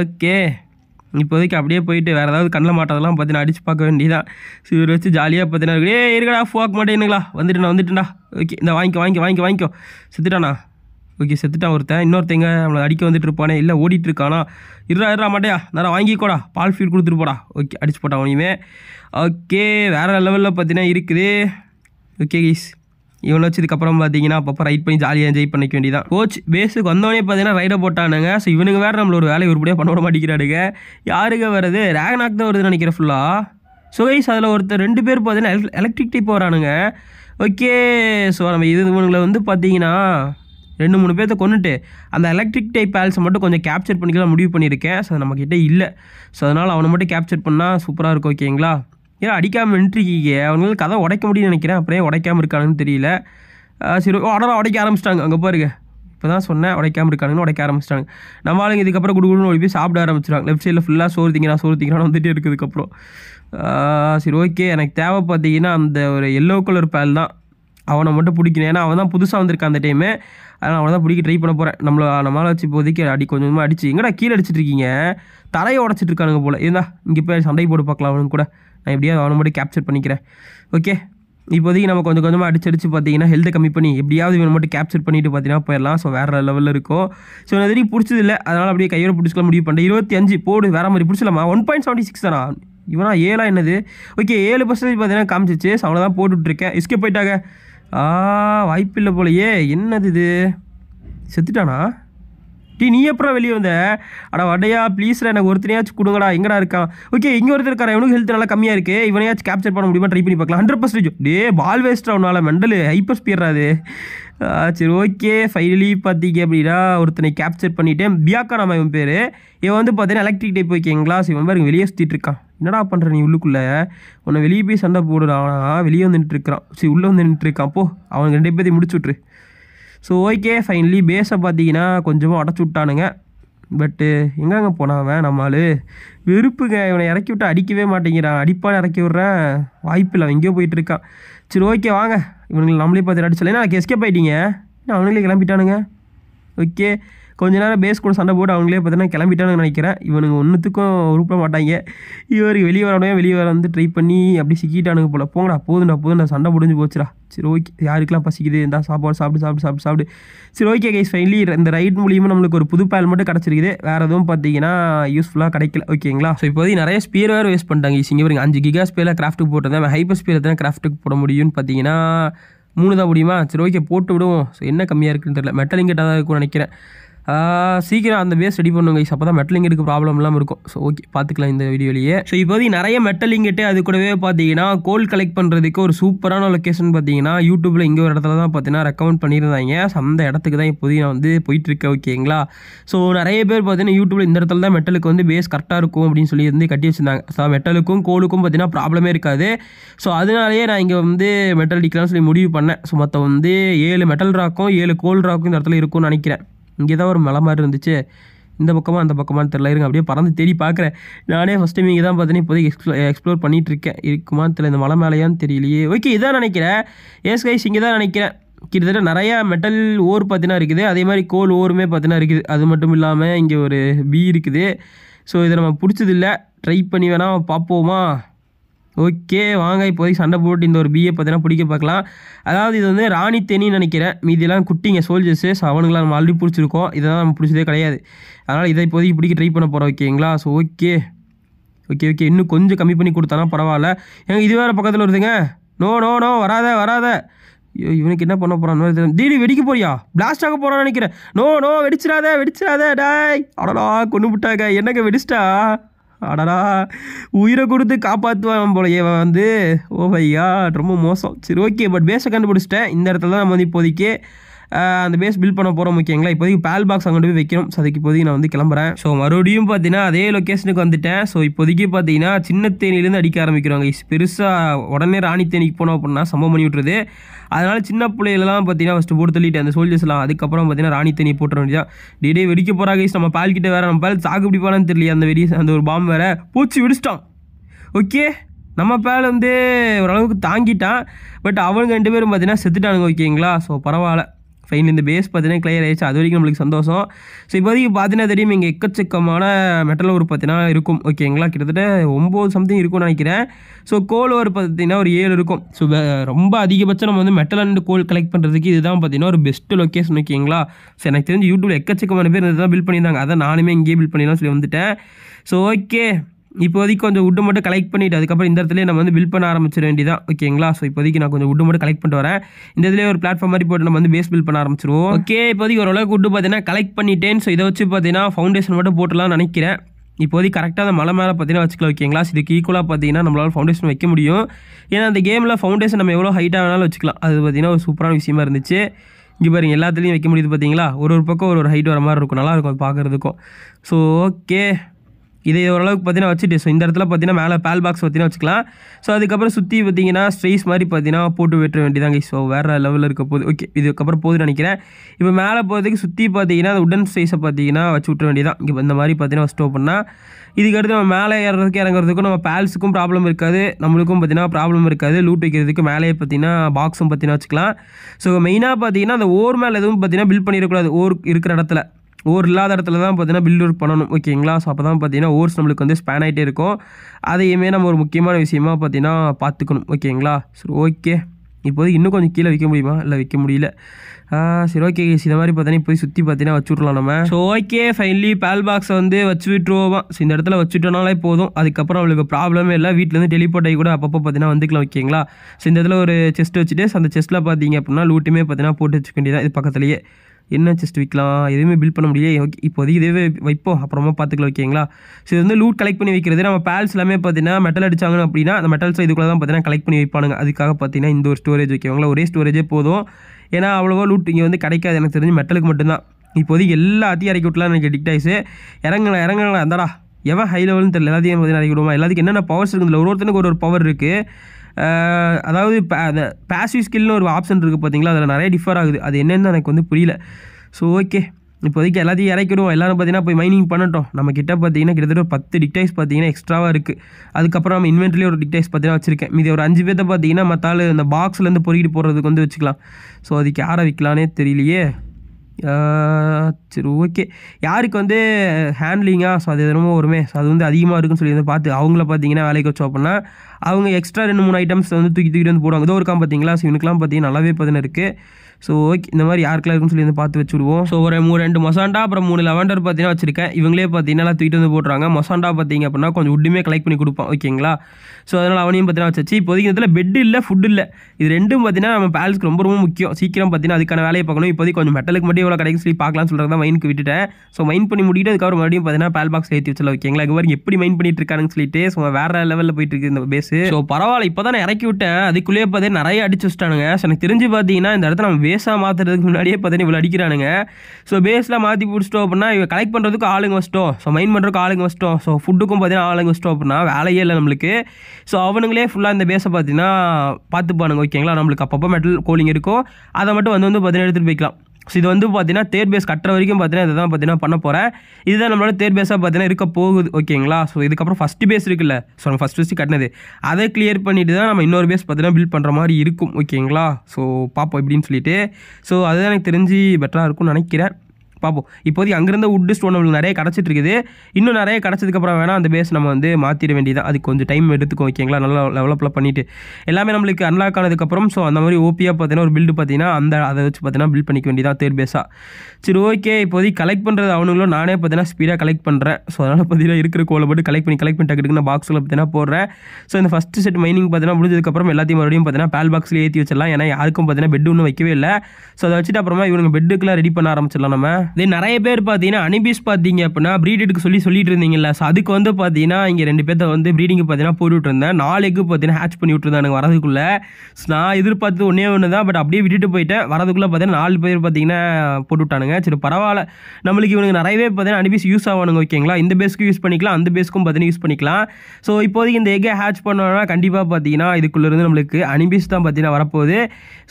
ஓகே இப்போதைக்கு அப்படியே போயிட்டு வேறு ஏதாவது கண்ணில் மாட்டதெல்லாம் பார்த்தீங்கன்னா அடிச்சு பார்க்க வேண்டியதான் சிவர் வச்சு ஜாலியாக பார்த்தீங்கன்னா ஏ இருக்கடா ஃபோக் மாட்டேன்னுங்களா வந்துட்டுண்ணா வந்துட்டுண்டா ஓகே இந்த வாங்கிக்கோ வாங்கி வாங்கி வாங்கிக்கோ செத்துட்டானா ஓகே செத்துட்டான் ஒருத்தன் இன்னொருத்தங்க அவனை அடிக்க வந்துட்டு இருப்பானே இல்லை ஓடிட்டு இருக்கானா இருடா இருடா மாட்டையா நான் வாங்கிக்கோடா பால் ஃபீல் கொடுத்துட்டு போடா ஓகே அடிச்சு போட்டான் உனியுமே ஓகே வேறு லெவலில் பார்த்தீங்கன்னா இருக்குது ஓகே கீஸ் இவனை அப்புறம் பார்த்தீங்கன்னா அப்பப்போ ரைட் பண்ணி ஜாலியாக என்ஜாய் பண்ணிக்க வேண்டியதான் கோச் பேஸுக்கு வந்தோடனே பார்த்தீங்கன்னா ரைடை போட்டானுங்க ஸோ இவனுக்கு வேறு நம்மள ஒரு வேலை உருப்படியாக பண்ண விட மாட்டேங்கிறாடுங்க யாருக்கு வருது ரேகனாக் தான் வருதுன்னு நினைக்கிறேன் ஃபுல்லாக சுகைஸ் அதில் ஒருத்தர் ரெண்டு பேர் பார்த்தீங்கன்னா எலக்ட்ரிக் டைப் வரானுங்க ஓகே ஸோ நம்ம இது இவங்களை வந்து பார்த்தீங்கன்னா ரெண்டு மூணு பேர்த்த கொண்டுட்டு அந்த எலக்ட்ரிக் டைப் ஆல்ஸை மட்டும் கொஞ்சம் கேப்சர் பண்ணிக்கலாம் முடிவு பண்ணியிருக்கேன் ஸோ நம்மக்கிட்ட இல்லை ஸோ அதனால் அவனை மட்டும் கேப்சர் பண்ணால் சூப்பராக இருக்கும் ஓகேங்களா ஏன்னா அடிக்காமல் நின்றுருக்கீங்க அவங்களால கதை உடைக்க முடியும்னு நினைக்கிறேன் அப்புறம் உடைக்காமல் இருக்கானுன்னு தெரியல சரி ஓ அடலாம் உடைக்க ஆரம்பிச்சிட்டாங்க அங்கே பாருங்க இப்போ தான் சொன்னேன் உடைக்காமல் இருக்கானுங்கன்னு உடைக்க ஆரம்பிச்சிட்டாங்க நம்ம ஆளுங்க இதுக்கப்புறம் குடுகுடுன்னு ஓடி போய் சாப்பிட ஆரம்பிச்சிட்டாங்க லெஃப்ட் சைடில் ஃபுல்லாக சோறு திங்கிறான் சோறு திங்கிறான்னு வந்துட்டு இருக்கிறதுக்கப்புறம் சரி ஓகே எனக்கு தேவை பார்த்தீங்கன்னா அந்த ஒரு எல்லோ கலர் பேல் தான் அவனை மட்டும் பிடிக்கணும் ஏன்னா அவன் தான் புதுசாக வந்திருக்கான் அந்த டைமு அதனால் அவனை தான் பிடிக்க ட்ரை பண்ண போகிறேன் நம்மளை நம்மளால் வச்சு இப்போதைக்கு அடி கொஞ்சமாக அடிச்சு எங்கடா கீழே அடிச்சிட்ருக்கீங்க தலையை உடச்சிட்ருக்கானுங்க போல் இருந்தா இங்கே போய் சண்டை போட்டு பார்க்கலாம் அவனுக்கு கூட நான் எப்படியாவது அவனை மட்டும் கேப்சர் பண்ணிக்கிறேன் ஓகே இப்போதைக்கு நம்ம கொஞ்சம் கொஞ்சமாக அடிச்சு அடிச்சு பார்த்தீங்கன்னா ஹெல்த்தை கம்மி பண்ணி எப்படியாவது இவனை மட்டும் கேப்சர் பண்ணிட்டு பார்த்தீங்கன்னா போயிடலாம் ஸோ வேறு லெவலில் இருக்கும் ஸோ நான் தெரியும் இல்லை அதனால் அப்படியே கையோட பிடிச்சிக்கலாம் முடிவு பண்ணேன் இருபத்தி அஞ்சு போடு வேறு மாதிரி பிடிச்சலாமா ஒன் பாயிண்ட் செவன்டி சிக்ஸ் தானா இவனா ஏழா என்னது ஓகே ஏழு பர்சன்டேஜ் பார்த்தீங்கன்னா காமிச்சிச்சு ஸோ அவனை தான் போட்டுட்ருக்கேன் இஸ்கே போயிட்டாங்க ஆ வாய்ப்பில்லை போலையே என்னது இது செத்துட்டானா டி நீ எப்பறம் வெளியே வந்த அடா வடையா ப்ளீஸ்டா எனக்கு ஒருத்தனையாச்சும் கொடுங்கடா எங்கடா இருக்கான் ஓகே இங்கே ஒருத்தர் இருக்காரா இவனுக்கு ஹெல்த் நல்லா கம்மியாக இருக்குது இவனையாச்சும் கேப்சர் பண்ண முடியுமா ட்ரை பண்ணி பார்க்கலாம் ஹண்ட்ரட் பர்சன்டேஜ் டே பால் வேஸ்ட்டாக உன்னால மெண்டல் ஹைப்பர் ஸ்பீடாது சரி ஓகே ஃபைனலி பார்த்தீங்க அப்படின்னா ஒருத்தனை கேப்சர் பண்ணிவிட்டேன் பியாக்கா நம்ம இவன் பேர் இவன் வந்து பார்த்தீங்கன்னா எலக்ட்ரிக் டைப் ஓகேங்களா இவன் இங்கே வெளியே சுற்றிட்டு இருக்கான் என்னடா பண்ணுற நீ உள்ளுக்குள்ளே உன்னை வெளியே போய் சண்டை போடுறான் வெளியே வந்து இருக்கிறான் சரி உள்ளே வந்து இருக்கான் போ அவனுக்கு ரெண்டு பேர்த்தையும் முடிச்சு விட்ரு ஸோ ஓகே ஃபைனலி பேஸை பார்த்தீங்கன்னா கொஞ்சமாக அடைச்சி விட்டானுங்க பட்டு எங்கங்க போனாவே நம்மால் வெறுப்புங்க இவனை இறக்கி விட்டு அடிக்கவே மாட்டேங்கிறான் அடிப்பான்னு இறக்கி விட்றேன் வாய்ப்பில்லை அவன் எங்கேயோ போயிட்டுருக்கான் சரி ஓகே வாங்க இவனுங்களை நம்மளே பார்த்து அடிச்சல ஏன்னா எஸ்கேப் ஆகிட்டீங்க அவனுங்களே கிளம்பிட்டானுங்க ஓகே கொஞ்ச நேரம் பேஸ் கூட சண்டை போட்டு அவங்களே பார்த்தீங்கன்னா கிளம்பிட்டான்னு நினைக்கிறேன் இவனுங்க ஒன்றுத்துக்கும் உருப்பிட மாட்டாங்க இவருக்கு வெளியே வரவே வெளியே வர வந்து ட்ரை பண்ணி அப்படி சிக்கிட்டானுங்க போல போங்கடா போதுண்டா போதுண்டா சண்டை முடிஞ்சு போச்சுடா சரி ஓகே யாருக்கெல்லாம் பசிக்குது இந்த சாப்பாடு சாப்பிட்டு சாப்பிட்டு சாப்பிட்டு சாப்பிட்டு சரி ஓகே கைஸ் ஃபைன்லி இந்த ரைட் மூலியமாக நம்மளுக்கு ஒரு புது பேல் மட்டும் கிடச்சிருக்குது வேறு எதுவும் பார்த்தீங்கன்னா யூஸ்ஃபுல்லாக கிடைக்கல ஓகேங்களா ஸோ இப்போதைக்கு நிறைய ஸ்பீர் வேறு வேஸ்ட் பண்ணிட்டாங்க இங்கே பாருங்க அஞ்சு கிகா ஸ்பீரில் கிராஃப்ட்டுக்கு போட்டதான் ஹைப்பர் ஸ்பீரில் தான் கிராஃப்ட்டுக்கு போட முடியும்னு பார்த்தீங்கன்னா மூணு தான் முடியுமா சரி ஓகே போட்டு விடுவோம் ஸோ என்ன கம்மியாக இருக்குன்னு தெரியல மெட்டலிங் கேட்டால் தான் இருக்கும்னு நினைக்கிறேன் சீக்கிரம் அந்த பேஸ் ரெடி பண்ணுங்க அப்போ தான் மெட்டலிங் இங்கெட்டுக்கு ப்ராப்ளம் இல்லாமல் இருக்கும் ஸோ ஓகே பார்த்துக்கலாம் இந்த வீடியோலேயே ஸோ இப்போதைக்கு நிறைய மெட்டல் இங்கெட்டு அது கூடவே பார்த்தீங்கன்னா கோல் கலெக்ட் பண்ணுறதுக்கு ஒரு சூப்பரான லொக்கேஷன் பார்த்தீங்கன்னா யூடியூப்பில் இங்கே ஒரு இடத்துல தான் பார்த்தீங்கன்னா ரெக்கமெண்ட் பண்ணியிருந்தாங்க ஸோ அந்த இடத்துக்கு தான் இப்போதைக்கு நான் வந்து போயிட்டுருக்கேன் ஓகேங்களா ஸோ நிறைய பேர் பார்த்தீங்கன்னா யூடியூப்பில் இந்த இடத்துல தான் மெட்டலுக்கு வந்து பேஸ் கரெக்டாக இருக்கும் அப்படின்னு சொல்லி வந்து கட்டி வச்சிருந்தாங்க ஸோ மெட்டலுக்கும் கோலுக்கும் பார்த்தீங்கன்னா ப்ராப்ளமே இருக்காது ஸோ அதனாலேயே நான் இங்கே வந்து மெட்டல் அடிக்கலாம்னு சொல்லி முடிவு பண்ணேன் ஸோ மொத்தம் வந்து ஏழு மெட்டல் ராக்கும் ஏழு கோல் ராக்கும் இந்த இடத்துல இருக்கும்னு நினைக்கிறேன் இங்கே தான் ஒரு மலை மாதிரி இருந்துச்சு இந்த பக்கமாக அந்த பக்கமாக தெரில இருங்க அப்படியே பறந்து தேடி பார்க்குறேன் நானே ஃபஸ்ட் டைம் இங்கே தான் பார்த்தீங்கன்னா இப்போதைக்கு எக்ஸ்ப்ளோ எக்ஸ்ப்ளோர் பண்ணிகிட்டு இருக்கேன் இருக்குமா தெரியல இந்த மலை மேலேயான்னு தெரியலையே ஓகே இதான் நினைக்கிறேன் ஏஸ் கைஸ் இங்கே தான் நினைக்கிறேன் கிட்டத்தட்ட நிறையா மெட்டல் ஓர் பார்த்தீங்கன்னா இருக்குது அதே மாதிரி கோல் ஓருமே பார்த்தீங்கன்னா இருக்குது அது மட்டும் இல்லாமல் இங்கே ஒரு பி இருக்குது ஸோ இதை நம்ம பிடிச்சதில்ல ட்ரை பண்ணி வேணால் பார்ப்போமா ஓகே வாங்க இப்போதைக்கு சண்டை போட்டு இந்த ஒரு பிஏ பார்த்தீங்கன்னா பிடிக்க பார்க்கலாம் அதாவது இது வந்து ராணி தேனி நினைக்கிறேன் மீதிலாம் குட்டிங்க சோல்ஜர்ஸு ஸோ அவனுங்களாம் நம்ம ஆல்ரெடி பிடிச்சிருக்கோம் தான் நம்ம பிடிச்சதே கிடையாது அதனால் இதை இப்போதைக்கு பிடிக்க ட்ரை பண்ண போகிறோம் ஓகேங்களா ஸோ ஓகே ஓகே ஓகே இன்னும் கொஞ்சம் கம்மி பண்ணி கொடுத்தானா பரவாயில்ல ஏங்க இது வேறு பக்கத்தில் வருதுங்க நோ நோ நோ வராத வராத இவனுக்கு என்ன பண்ண போகிறான் திடீர் வெடிக்க போறியா பிளாஸ்ட் ஆக போகிறான்னு நினைக்கிறேன் நோ நோ வெடிச்சிடாத வெடிச்சிடாத டாய் அடடா கொண்டு விட்டாங்க என்னங்க வெடிச்சிட்டா அடடா உயிரை கொடுத்து காப்பாற்றுவான் போலயே வந்து ஓ பையா ரொம்ப மோசம் சரி ஓகே பட் பேஸை கண்டுபிடிச்சிட்டேன் இந்த இடத்துல தான் நம்ம வந்து இப்போதைக்கு அந்த பேஸ் பில்ட் பண்ண போகிறோம் முக்கியங்களா இப்போதைக்கு பேல் பாக்ஸ் அங்கே போய் வைக்கணும் ஸோ அதுக்கு இப்போதைக்கு நான் வந்து கிளம்புறேன் ஸோ மறுபடியும் பார்த்தீங்கன்னா அதே லொக்கேஷனுக்கு வந்துட்டேன் ஸோ இப்போதைக்கு பார்த்தீங்கன்னா சின்ன தேனிலேருந்து அடிக்க ஆரம்பிக்கிறாங்க பெருசாக உடனே ராணி தேனிக்கு போனோம் அப்படின்னா சம்பவம் பண்ணி விட்டுருது அதனால் சின்ன பிள்ளைகள்லாம் பார்த்தீங்கன்னா ஃபஸ்ட்டு போட்டு தள்ளிட்டு அந்த சோல்ஜர்ஸ்லாம் அதுக்கப்புறம் பார்த்தீங்கன்னா ராணி தேனி போட்டுற வேண்டியதான் டிடே வெடிக்க போகிறாங்க நம்ம பால் கிட்ட வேறு நம்ம பால் சாகு பிடிப்பானு தெரியல அந்த வெடி அந்த ஒரு பாம்பு வேறு பூச்சி விடிச்சிட்டான் ஓகே நம்ம பேல் வந்து ஓரளவுக்கு தாங்கிட்டான் பட் அவனுக்கு ரெண்டு பேரும் பார்த்தீங்கன்னா செத்துட்டானுங்க ஓகேங்களா ஸோ பரவாயில்ல ஃபைன் இந்த பேஸ் பார்த்தீங்கன்னா கிளியர் ஆயிடுச்சு அது வரைக்கும் நம்மளுக்கு சந்தோஷம் ஸோ இப்போதைக்கு பார்த்தீங்கன்னா தெரியும் இங்கே எக்கச்சக்கமான மெட்டல் ஒரு பார்த்தீங்கன்னா இருக்கும் ஓகேங்களா கிட்டத்தட்ட ஒம்பது சம்திங் இருக்கும்னு நினைக்கிறேன் ஸோ கோல் ஒரு பார்த்தீங்கன்னா ஒரு ஏழு இருக்கும் ஸோ ரொம்ப அதிகபட்சம் நம்ம வந்து மெட்டல் அண்ட் கோல் கலெக்ட் பண்ணுறதுக்கு இதுதான் பார்த்தீங்கன்னா ஒரு பெஸ்ட் லொக்கேஷன் ஓகேங்களா ஸோ எனக்கு தெரிஞ்சு யூடியூப்பில் எக்கச்சக்கமான பேர் இதுதான் பில் பண்ணியிருந்தாங்க அதான் நானுமே இங்கேயே பில் பண்ணிடலாம் சொல்லி வந்துட்டேன் ஸோ ஓகே இப்போதைக்கு கொஞ்சம் உட்டு மட்டும் கலெக்ட் பண்ணிவிட்டு அதுக்கப்புறம் இந்த இடத்துல நம்ம வந்து பில் பண்ண ஆரம்பிச்சிட வேண்டியதான் ஓகேங்களா ஸோ இப்போதைக்கு நான் கொஞ்சம் உட்டு மட்டும் கலெக்ட் பண்ணிட்டு வரேன் இந்த இதிலே ஒரு பிளாட்ஃபார்ம் மாதிரி போட்டு நம்ம வந்து பேஸ் பில் பண்ண ஆரம்பிச்சிருவோம் ஓகே இப்போதைக்கு ஓரளவுக்கு உட்டு பார்த்தீங்கன்னா கலெக்ட் பண்ணிட்டேன் ஸோ இதை வச்சு பார்த்தீங்கன்னா ஃபவுண்டேஷன் மட்டும் போட்டலாம்னு நினைக்கிறேன் இப்போதைக்கு கரெக்டாக அந்த மலை மேலே பார்த்தீங்கன்னா வச்சுக்கலாம் ஓகேங்களா இதுக்கு ஈக்குவலாக பார்த்தீங்கன்னா நம்மளால் ஃபவுண்டேஷன் வைக்க முடியும் ஏன்னா அந்த கேமில் ஃபவுண்டேஷன் நம்ம எவ்வளோ ஹைட்டாக வேணாலும் வச்சுக்கலாம் அது பார்த்தீங்கன்னா ஒரு சூப்பரான விஷயமா இருந்துச்சு இங்கே பாருங்க எல்லாத்துலேயும் வைக்க முடியுது பார்த்தீங்களா ஒரு ஒரு பக்கம் ஒரு ஒரு ஹைட் வர மாதிரி இருக்கும் நல்லாயிருக்கும் அது பார்க்குறதுக்கும் ஸோ ஓகே இதை ஓரளவுக்கு பார்த்தீங்கன்னா வச்சுட்டு ஸோ இந்த இடத்துல பார்த்தீங்கன்னா மேலே பேல் பாக்ஸ் பார்த்தீங்கன்னா வச்சுக்கலாம் ஸோ அதுக்கப்புறம் சுற்றி பார்த்தீங்கன்னா ஸ்ட்ரைஸ் மாதிரி பார்த்தீங்கன்னா போட்டு வெட்ட வேண்டியதாங்க ஸோ வேறு லெவலில் இருக்க போது ஓகே இதுக்கப்புறம் போகுதுன்னு நினைக்கிறேன் இப்போ மேலே போகிறதுக்கு சுற்றி பார்த்தீங்கன்னா அந்த உடன் ஸ்ட்ரைஸை பார்த்தீங்கன்னா வச்சு விட்ட வேண்டியதான் இங்கே இந்த மாதிரி பார்த்தீங்கன்னா ஸ்டோ பண்ணால் இதுக்கடுத்து நம்ம மேலே ஏறதுக்கு இறங்குறதுக்கும் நம்ம பேல்ஸுக்கும் ப்ராப்ளம் இருக்காது நம்மளுக்கும் பார்த்தீங்கன்னா ப்ராப்ளம் இருக்காது லூட் வைக்கிறதுக்கு மேலே பார்த்தீங்கன்னா பாக்ஸும் பார்த்தீங்கன்னா வச்சுக்கலாம் ஸோ மெயினாக பார்த்தீங்கன்னா அந்த ஓர் மேலே எதுவும் பார்த்தீங்கன்னா பில் பண்ணிடக்கூடாது ஓர் இருக்கிற இடத்துல ஓர் இல்லாத இடத்துல தான் பார்த்தீங்கன்னா பில் ஒர்க் பண்ணணும் ஓகேங்களா ஸோ அப்போ தான் பார்த்தீங்கன்னா ஓர்ஸ் நம்மளுக்கு வந்து ஸ்பேன் ஆகிட்டே இருக்கும் அதையுமே நம்ம ஒரு முக்கியமான விஷயமா பார்த்தீங்கன்னா பார்த்துக்கணும் ஓகேங்களா சரி ஓகே இப்போது இன்னும் கொஞ்சம் கீழே விற்க முடியுமா இல்லை விற்க முடியல சரி ஓகே கேஸ் இந்த மாதிரி பார்த்தீங்கன்னா போய் சுற்றி பார்த்தீங்கன்னா வச்சுட்றலாம் நம்ம ஸோ ஓகே ஃபைனலி பேல் பாக்ஸை வந்து வச்சு விட்டுருவோம் ஸோ இந்த இடத்துல வச்சுட்டோனாலே போதும் அதுக்கப்புறம் அவளுக்கு ப்ராப்ளமே இல்லை வீட்டிலேருந்து டெலிபோர்ட் ஆகி கூட அப்பப்போ பார்த்தீங்கன்னா வந்துக்கலாம் ஓகேங்களா ஸோ இந்த இடத்துல ஒரு செஸ்ட் வச்சுட்டு அந்த செஸ்ட்டில் பார்த்தீங்க அப்படின்னா லூட்டுமே பார்த்தீங்கன்னா போட்டு வச்சுக்க வேண்டியதான் இது பக்கத்துலேயே என்ன செஸ்ட் விற்கலாம் எதுவுமே பில் பண்ண முடியலையே ஓகே இப்போதைக்கு இதுவே வைப்போம் அப்புறமா பார்த்துக்கலாம் ஓகேங்களா ஸோ இது வந்து லூட் கலெக்ட் பண்ணி வைக்கிறது நம்ம பேல்ஸ் எல்லாமே பார்த்தீங்கன்னா மெட்டல் அடிச்சாங்க அப்படின்னா அந்த மெட்டல்ஸ் இதுக்குள்ளே தான் பார்த்தீங்கன்னா கலெக்ட் பண்ணி வைப்பானுங்க அதுக்காக பார்த்தீங்கன்னா இந்த ஒரு ஸ்டோரேஜ் வைக்கவங்களா ஒரே ஸ்டோரேஜே போதும் ஏன்னா அவ்வளோவா லூட் இங்கே வந்து கிடைக்காது எனக்கு தெரிஞ்சு மெட்டலுக்கு மட்டும்தான் இப்போதைக்கு எல்லாத்தையும் இறக்கி விட்லாம் எனக்கு டிக்ட் இறங்கலாம் இறங்கலாம் அந்தடா எவன் ஹை லெவல்னு தெரியல எல்லாத்தையும் பார்த்தீங்கன்னா இறக்கி விடுவோம் எல்லாத்துக்கும் என்னென்ன பவர்ஸ் இருக்குது ஒரு ஒருத்தனுக்கு ஒரு ஒரு பவர் இருக்குது அதாவது அந்த பேசிவ் ஸ்கில்னு ஒரு ஆப்ஷன் இருக்குது பார்த்தீங்களா அதில் நிறைய டிஃபர் ஆகுது அது என்னென்னு எனக்கு வந்து புரியல ஸோ ஓகே இப்போதைக்கு எல்லாத்தையும் இறக்கிடுவோம் எல்லோரும் பார்த்தீங்கன்னா போய் மைனிங் பண்ணட்டும் நம்ம கிட்ட பார்த்தீங்கன்னா கிட்டத்தட்ட ஒரு பத்து டிக்டைஸ் பார்த்தீங்கன்னா எக்ஸ்ட்ராவாக இருக்குது அதுக்கப்புறம் நம்ம இன்வென்ட்ரிலேயே ஒரு டிக்டைஸ் பார்த்தீங்கன்னா வச்சிருக்கேன் இது ஒரு அஞ்சு பேர்த்த பார்த்தீங்கன்னா மற்றாள் இந்த பாக்ஸ்லேருந்து பொறுக்கிட்டு போகிறதுக்கு வந்து வச்சுக்கலாம் ஸோ அதுக்கு யாரை விற்கலானே தெரியலையே சரி ஓகே யாருக்கு வந்து ஹேண்ட்லிங்காக ஸோ அது எதனமோ வருமே ஸோ அது வந்து அதிகமாக இருக்குன்னு சொல்லி வந்து பார்த்து அவங்கள பார்த்தீங்கன்னா வேலைக்கு வச்சோம் அப்படின்னா அவங்க எக்ஸ்ட்ரா ரெண்டு மூணு ஐட்டம்ஸ் வந்து தூக்கி தூக்கிட்டு வந்து போடுவாங்க இதோ இருக்கான் பார்த்தீங்களா ஸோ இவனுக்குலாம் பார்த்தீங்கன்னா நல்லாவே பார்த்தீங்கன்னா இருக்குது ஸோ ஓகே இந்த மாதிரி யாருக்கெல்லாம் இருக்குன்னு சொல்லி வந்து பார்த்து வச்சுடுவோம் ஸோ ஒரு மூணு ரெண்டு மொசாண்டா அப்புறம் மூணு லெவண்டர் பார்த்தீங்கன்னா வச்சிருக்கேன் இவங்களே பார்த்தீங்கன்னா தூக்கிட்டு வந்து போட்டுறாங்க மொசாண்டா பார்த்தீங்க அப்படின்னா கொஞ்சம் உட்டுமே கலெக்ட் பண்ணி கொடுப்பான் ஓகேங்களா ஸோ அதனால் அவனையும் பார்த்தீங்கன்னா வச்சு இப்போதைக்கு இதில் பெட் இல்லை ஃபுட் இல்லை இது ரெண்டும் பார்த்தீங்கன்னா நம்ம பேலஸ்க்கு ரொம்ப ரொம்ப முக்கியம் சீக்கிரம் பார்த்தீங்கன்னா அதுக்கான வேலையை பார்க்கணும் இப்போதைக்கு கொஞ்சம் மெட்டலுக்கு மட்டும் எவ்வளோ கிடைக்கும் சொல்லி பார்க்கலாம் சொல்கிறது தான் மைனுக்கு விட்டுட்டேன் ஸோ மைண்ட் பண்ணி முடிட்டு அதுக்கப்புறம் மறுபடியும் பார்த்தீங்கன்னா பேல் பாக்ஸ் ஏற்றி வச்சல ஓகேங்களா இது வரைக்கும் எப்படி மைன் பண்ணிட்டு இருக்காங்கன்னு சொல்லிட்டு ஸோ வேறு லெவலில் போயிட்டு இருக்கு இந்த பேஸ் ஸோ பரவாயில்ல இப்போ தான் இறக்கி விட்டேன் அதுக்குள்ளேயே பார்த்தீங்கன்னா நிறைய அடிச்சு வச்சிட்டானுங்க ஸோ எனக்கு தெரிஞ்சு பார்த்தீங்கன்னா இந்த இடத்துல நம்ம பேஸாக மாற்றுறதுக்கு முன்னாடியே பார்த்தீங்கன்னா இவ்வளோ அடிக்கிறானுங்க ஸோ பேஸில் மாற்றி பிடிச்சிட்டோம் அப்படின்னா இவங்க கலெக்ட் பண்ணுறதுக்கு ஆளுங்க வச்சிட்டோம் ஸோ மைண்ட் பண்ணுறதுக்கு ஆளுங்க வச்சிட்டோம் ஸோ ஃபுட்டுக்கும் பார்த்தீங்கன்னா ஆளுங்க வச்சிட்டோம் அப்படின்னா வேலையே இல்லை நம்மளுக்கு ஸோ அவனுங்களே ஃபுல்லாக இந்த பேஸை பார்த்தீங்கன்னா பார்த்துப்பானுங்க ஓகேங்களா நம்மளுக்கு அப்பப்போ மெட்டல் கோலிங் இருக்கும் அதை மட்டும் வந்து வந்து பார்த்தீங்கன்னா எடுத்துகிட்டு போய்க்கலாம் ஸோ இது வந்து பார்த்தீங்கன்னா தேர்ட் பேஸ் கட்டுற வரைக்கும் பார்த்தீங்கன்னா இதை தான் பார்த்தீங்கன்னா பண்ண போகிறேன் இதுதான் நம்மளோட தேர்ட் பேஸாக பார்த்தீங்கன்னா இருக்க போகுது ஓகேங்களா ஸோ இதுக்கப்புறம் ஃபஸ்ட்டு பேஸ் இருக்குல்ல ஸோ நம்ம ஃபஸ்ட் ஃபஸ்ட்டு கட்டினது அதை கிளியர் பண்ணிட்டு தான் நம்ம இன்னொரு பேஸ் பார்த்தீங்கன்னா பில்ட் பண்ணுற மாதிரி இருக்கும் ஓகேங்களா ஸோ பார்ப்போம் இப்படின்னு சொல்லிட்டு ஸோ அதுதான் எனக்கு தெரிஞ்சு பெட்டராக இருக்கும்னு நினைக்கிறேன் பார்ப்போம் இப்போதைக்கு அங்கேருந்து உட்டு ஸ்டோன் நம்மளுக்கு நிறைய கிடச்சிட்டு இருக்குது இன்னும் நிறைய கிடச்சதுக்கப்புறம் வேணால் அந்த பேஸ் நம்ம வந்து மாற்றிட வேண்டியதான் அதுக்கு கொஞ்சம் டைம் எடுத்துக்கோ ஓகேங்களா நல்லா லெவலப்லாம் பண்ணிவிட்டு எல்லாமே நம்மளுக்கு அன்லாக் ஆனதுக்கப்புறம் ஸோ அந்த மாதிரி ஓபியாக பார்த்தீங்கன்னா ஒரு பில்டு பார்த்தீங்கன்னா அந்த அதை வச்சு பார்த்தீங்கன்னா பில்ட் பண்ணிக்க வேண்டியதான் தேர்ட் பேஸாக சரி ஓகே இப்போதைக்கு கலெக்ட் பண்ணுறது அவனுங்களும் நானே பார்த்தீங்கன்னா ஸ்பீடாக கலெக்ட் பண்ணுறேன் ஸோ அதனால் பார்த்தீங்கன்னா இருக்கிற கோலை போட்டு கலெக்ட் பண்ணி கலெக்ட் பண்ணி டக்கு நான் பாக்ஸில் பார்த்தீங்கன்னா போடுறேன் ஸோ இந்த ஃபஸ்ட்டு செட் மைனிங் பார்த்தீங்கன்னா முடிஞ்சதுக்கப்புறம் எல்லாத்தையும் மறுபடியும் பார்த்தீங்கன்னா பேல் பாக்ஸில் ஏற்றி வச்சிடலாம் ஏன்னா யாருக்கும் பார்த்தீங்கன்னா பெட் ஒன்றும் வைக்கவே இல்லை ஸோ அதை வச்சுட்டு அப்புறமா இவங்க பெட்டுக்கெலாம் ரெடி பண்ண ஆரம்பிச்சிடலாம் நம்ம இது நிறைய பேர் பார்த்தீங்கன்னா அனிபிஸ் பார்த்தீங்க அப்படின்னா ப்ரீடெடுக்கு சொல்லி சொல்லிட்டு இருந்தீங்கல்ல ஸோ அதுக்கு வந்து பார்த்தீங்கன்னா இங்கே ரெண்டு பேர்த்த வந்து ப்ரீடிங்கு பார்த்தீங்கன்னா போட்டுட்டு இருந்தேன் நாளைக்கு பார்த்தீங்கன்னா ஹேட்ச் பண்ணி வரதுக்குள்ளே ஸோ நான் எதிர்பார்த்தது ஒன்றே ஒன்று தான் பட் அப்படியே விட்டுட்டு போயிட்டேன் வரதுக்குள்ளே பார்த்தீங்கன்னா நாலு பேர் பார்த்தீங்கன்னா போட்டு விட்டானுங்க சரி பரவாயில்ல நம்மளுக்கு இவனுக்கு நிறையவே பார்த்தீங்கன்னா அனிபிஸ் யூஸ் ஆகணுங்க ஓகேங்களா இந்த பேஸ்க்கு யூஸ் பண்ணிக்கலாம் அந்த பேஸ்க்கும் பார்த்தீங்கன்னா யூஸ் பண்ணிக்கலாம் ஸோ இப்போதைக்கு இந்த எக்கை ஹேட்ச் பண்ணோம்னா கண்டிப்பாக பார்த்தீங்கன்னா இதுக்குள்ளேருந்து நம்மளுக்கு அனிபிஸ் தான் பார்த்தீங்கன்னா வரப்போகுது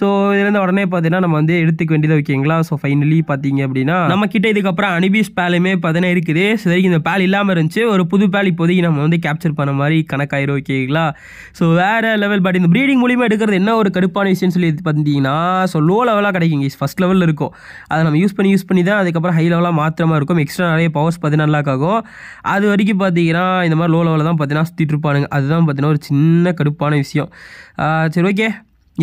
ஸோ இதுலேருந்து உடனே பார்த்தீங்கன்னா நம்ம வந்து எடுத்துக்க வேண்டியது ஓகேங்களா ஸோ ஃபைனலி பார்த்தீங்க அப்படின்னா நம்ம கிட்ட இதுக்கப்புறம் அனிபிஸ் பேலுமே பார்த்தீங்கன்னா இருக்குது சரிக்கு இந்த பேல் இல்லாமல் இருந்துச்சு ஒரு புது பேல் இப்போதைக்கு நம்ம வந்து கேப்சர் பண்ண மாதிரி கணக்காயிரும் ஓகேங்களா ஸோ வேறு லெவல் பட் இந்த ப்ரீடிங் மூலியமாக எடுக்கிறது என்ன ஒரு கடுப்பான விஷயம்னு சொல்லி பார்த்தீங்கன்னா ஸோ லோ லெவலாக கிடைக்குங்க ஃபஸ்ட் லெவலில் இருக்கும் அதை நம்ம யூஸ் பண்ணி யூஸ் பண்ணி தான் அதுக்கப்புறம் ஹை லெவலாக மாத்திரமாக இருக்கும் எக்ஸ்ட்ரா நிறைய பவர்ஸ் பார்த்தீங்கன்னா ஆகும் அது வரைக்கும் பார்த்தீங்கன்னா இந்த மாதிரி லோ லெவலில் தான் பார்த்தீங்கன்னா சுற்றிட்டு இருப்பானுங்க அதுதான் பார்த்தீங்கன்னா ஒரு சின்ன கடுப்பான விஷயம் சரி ஓகே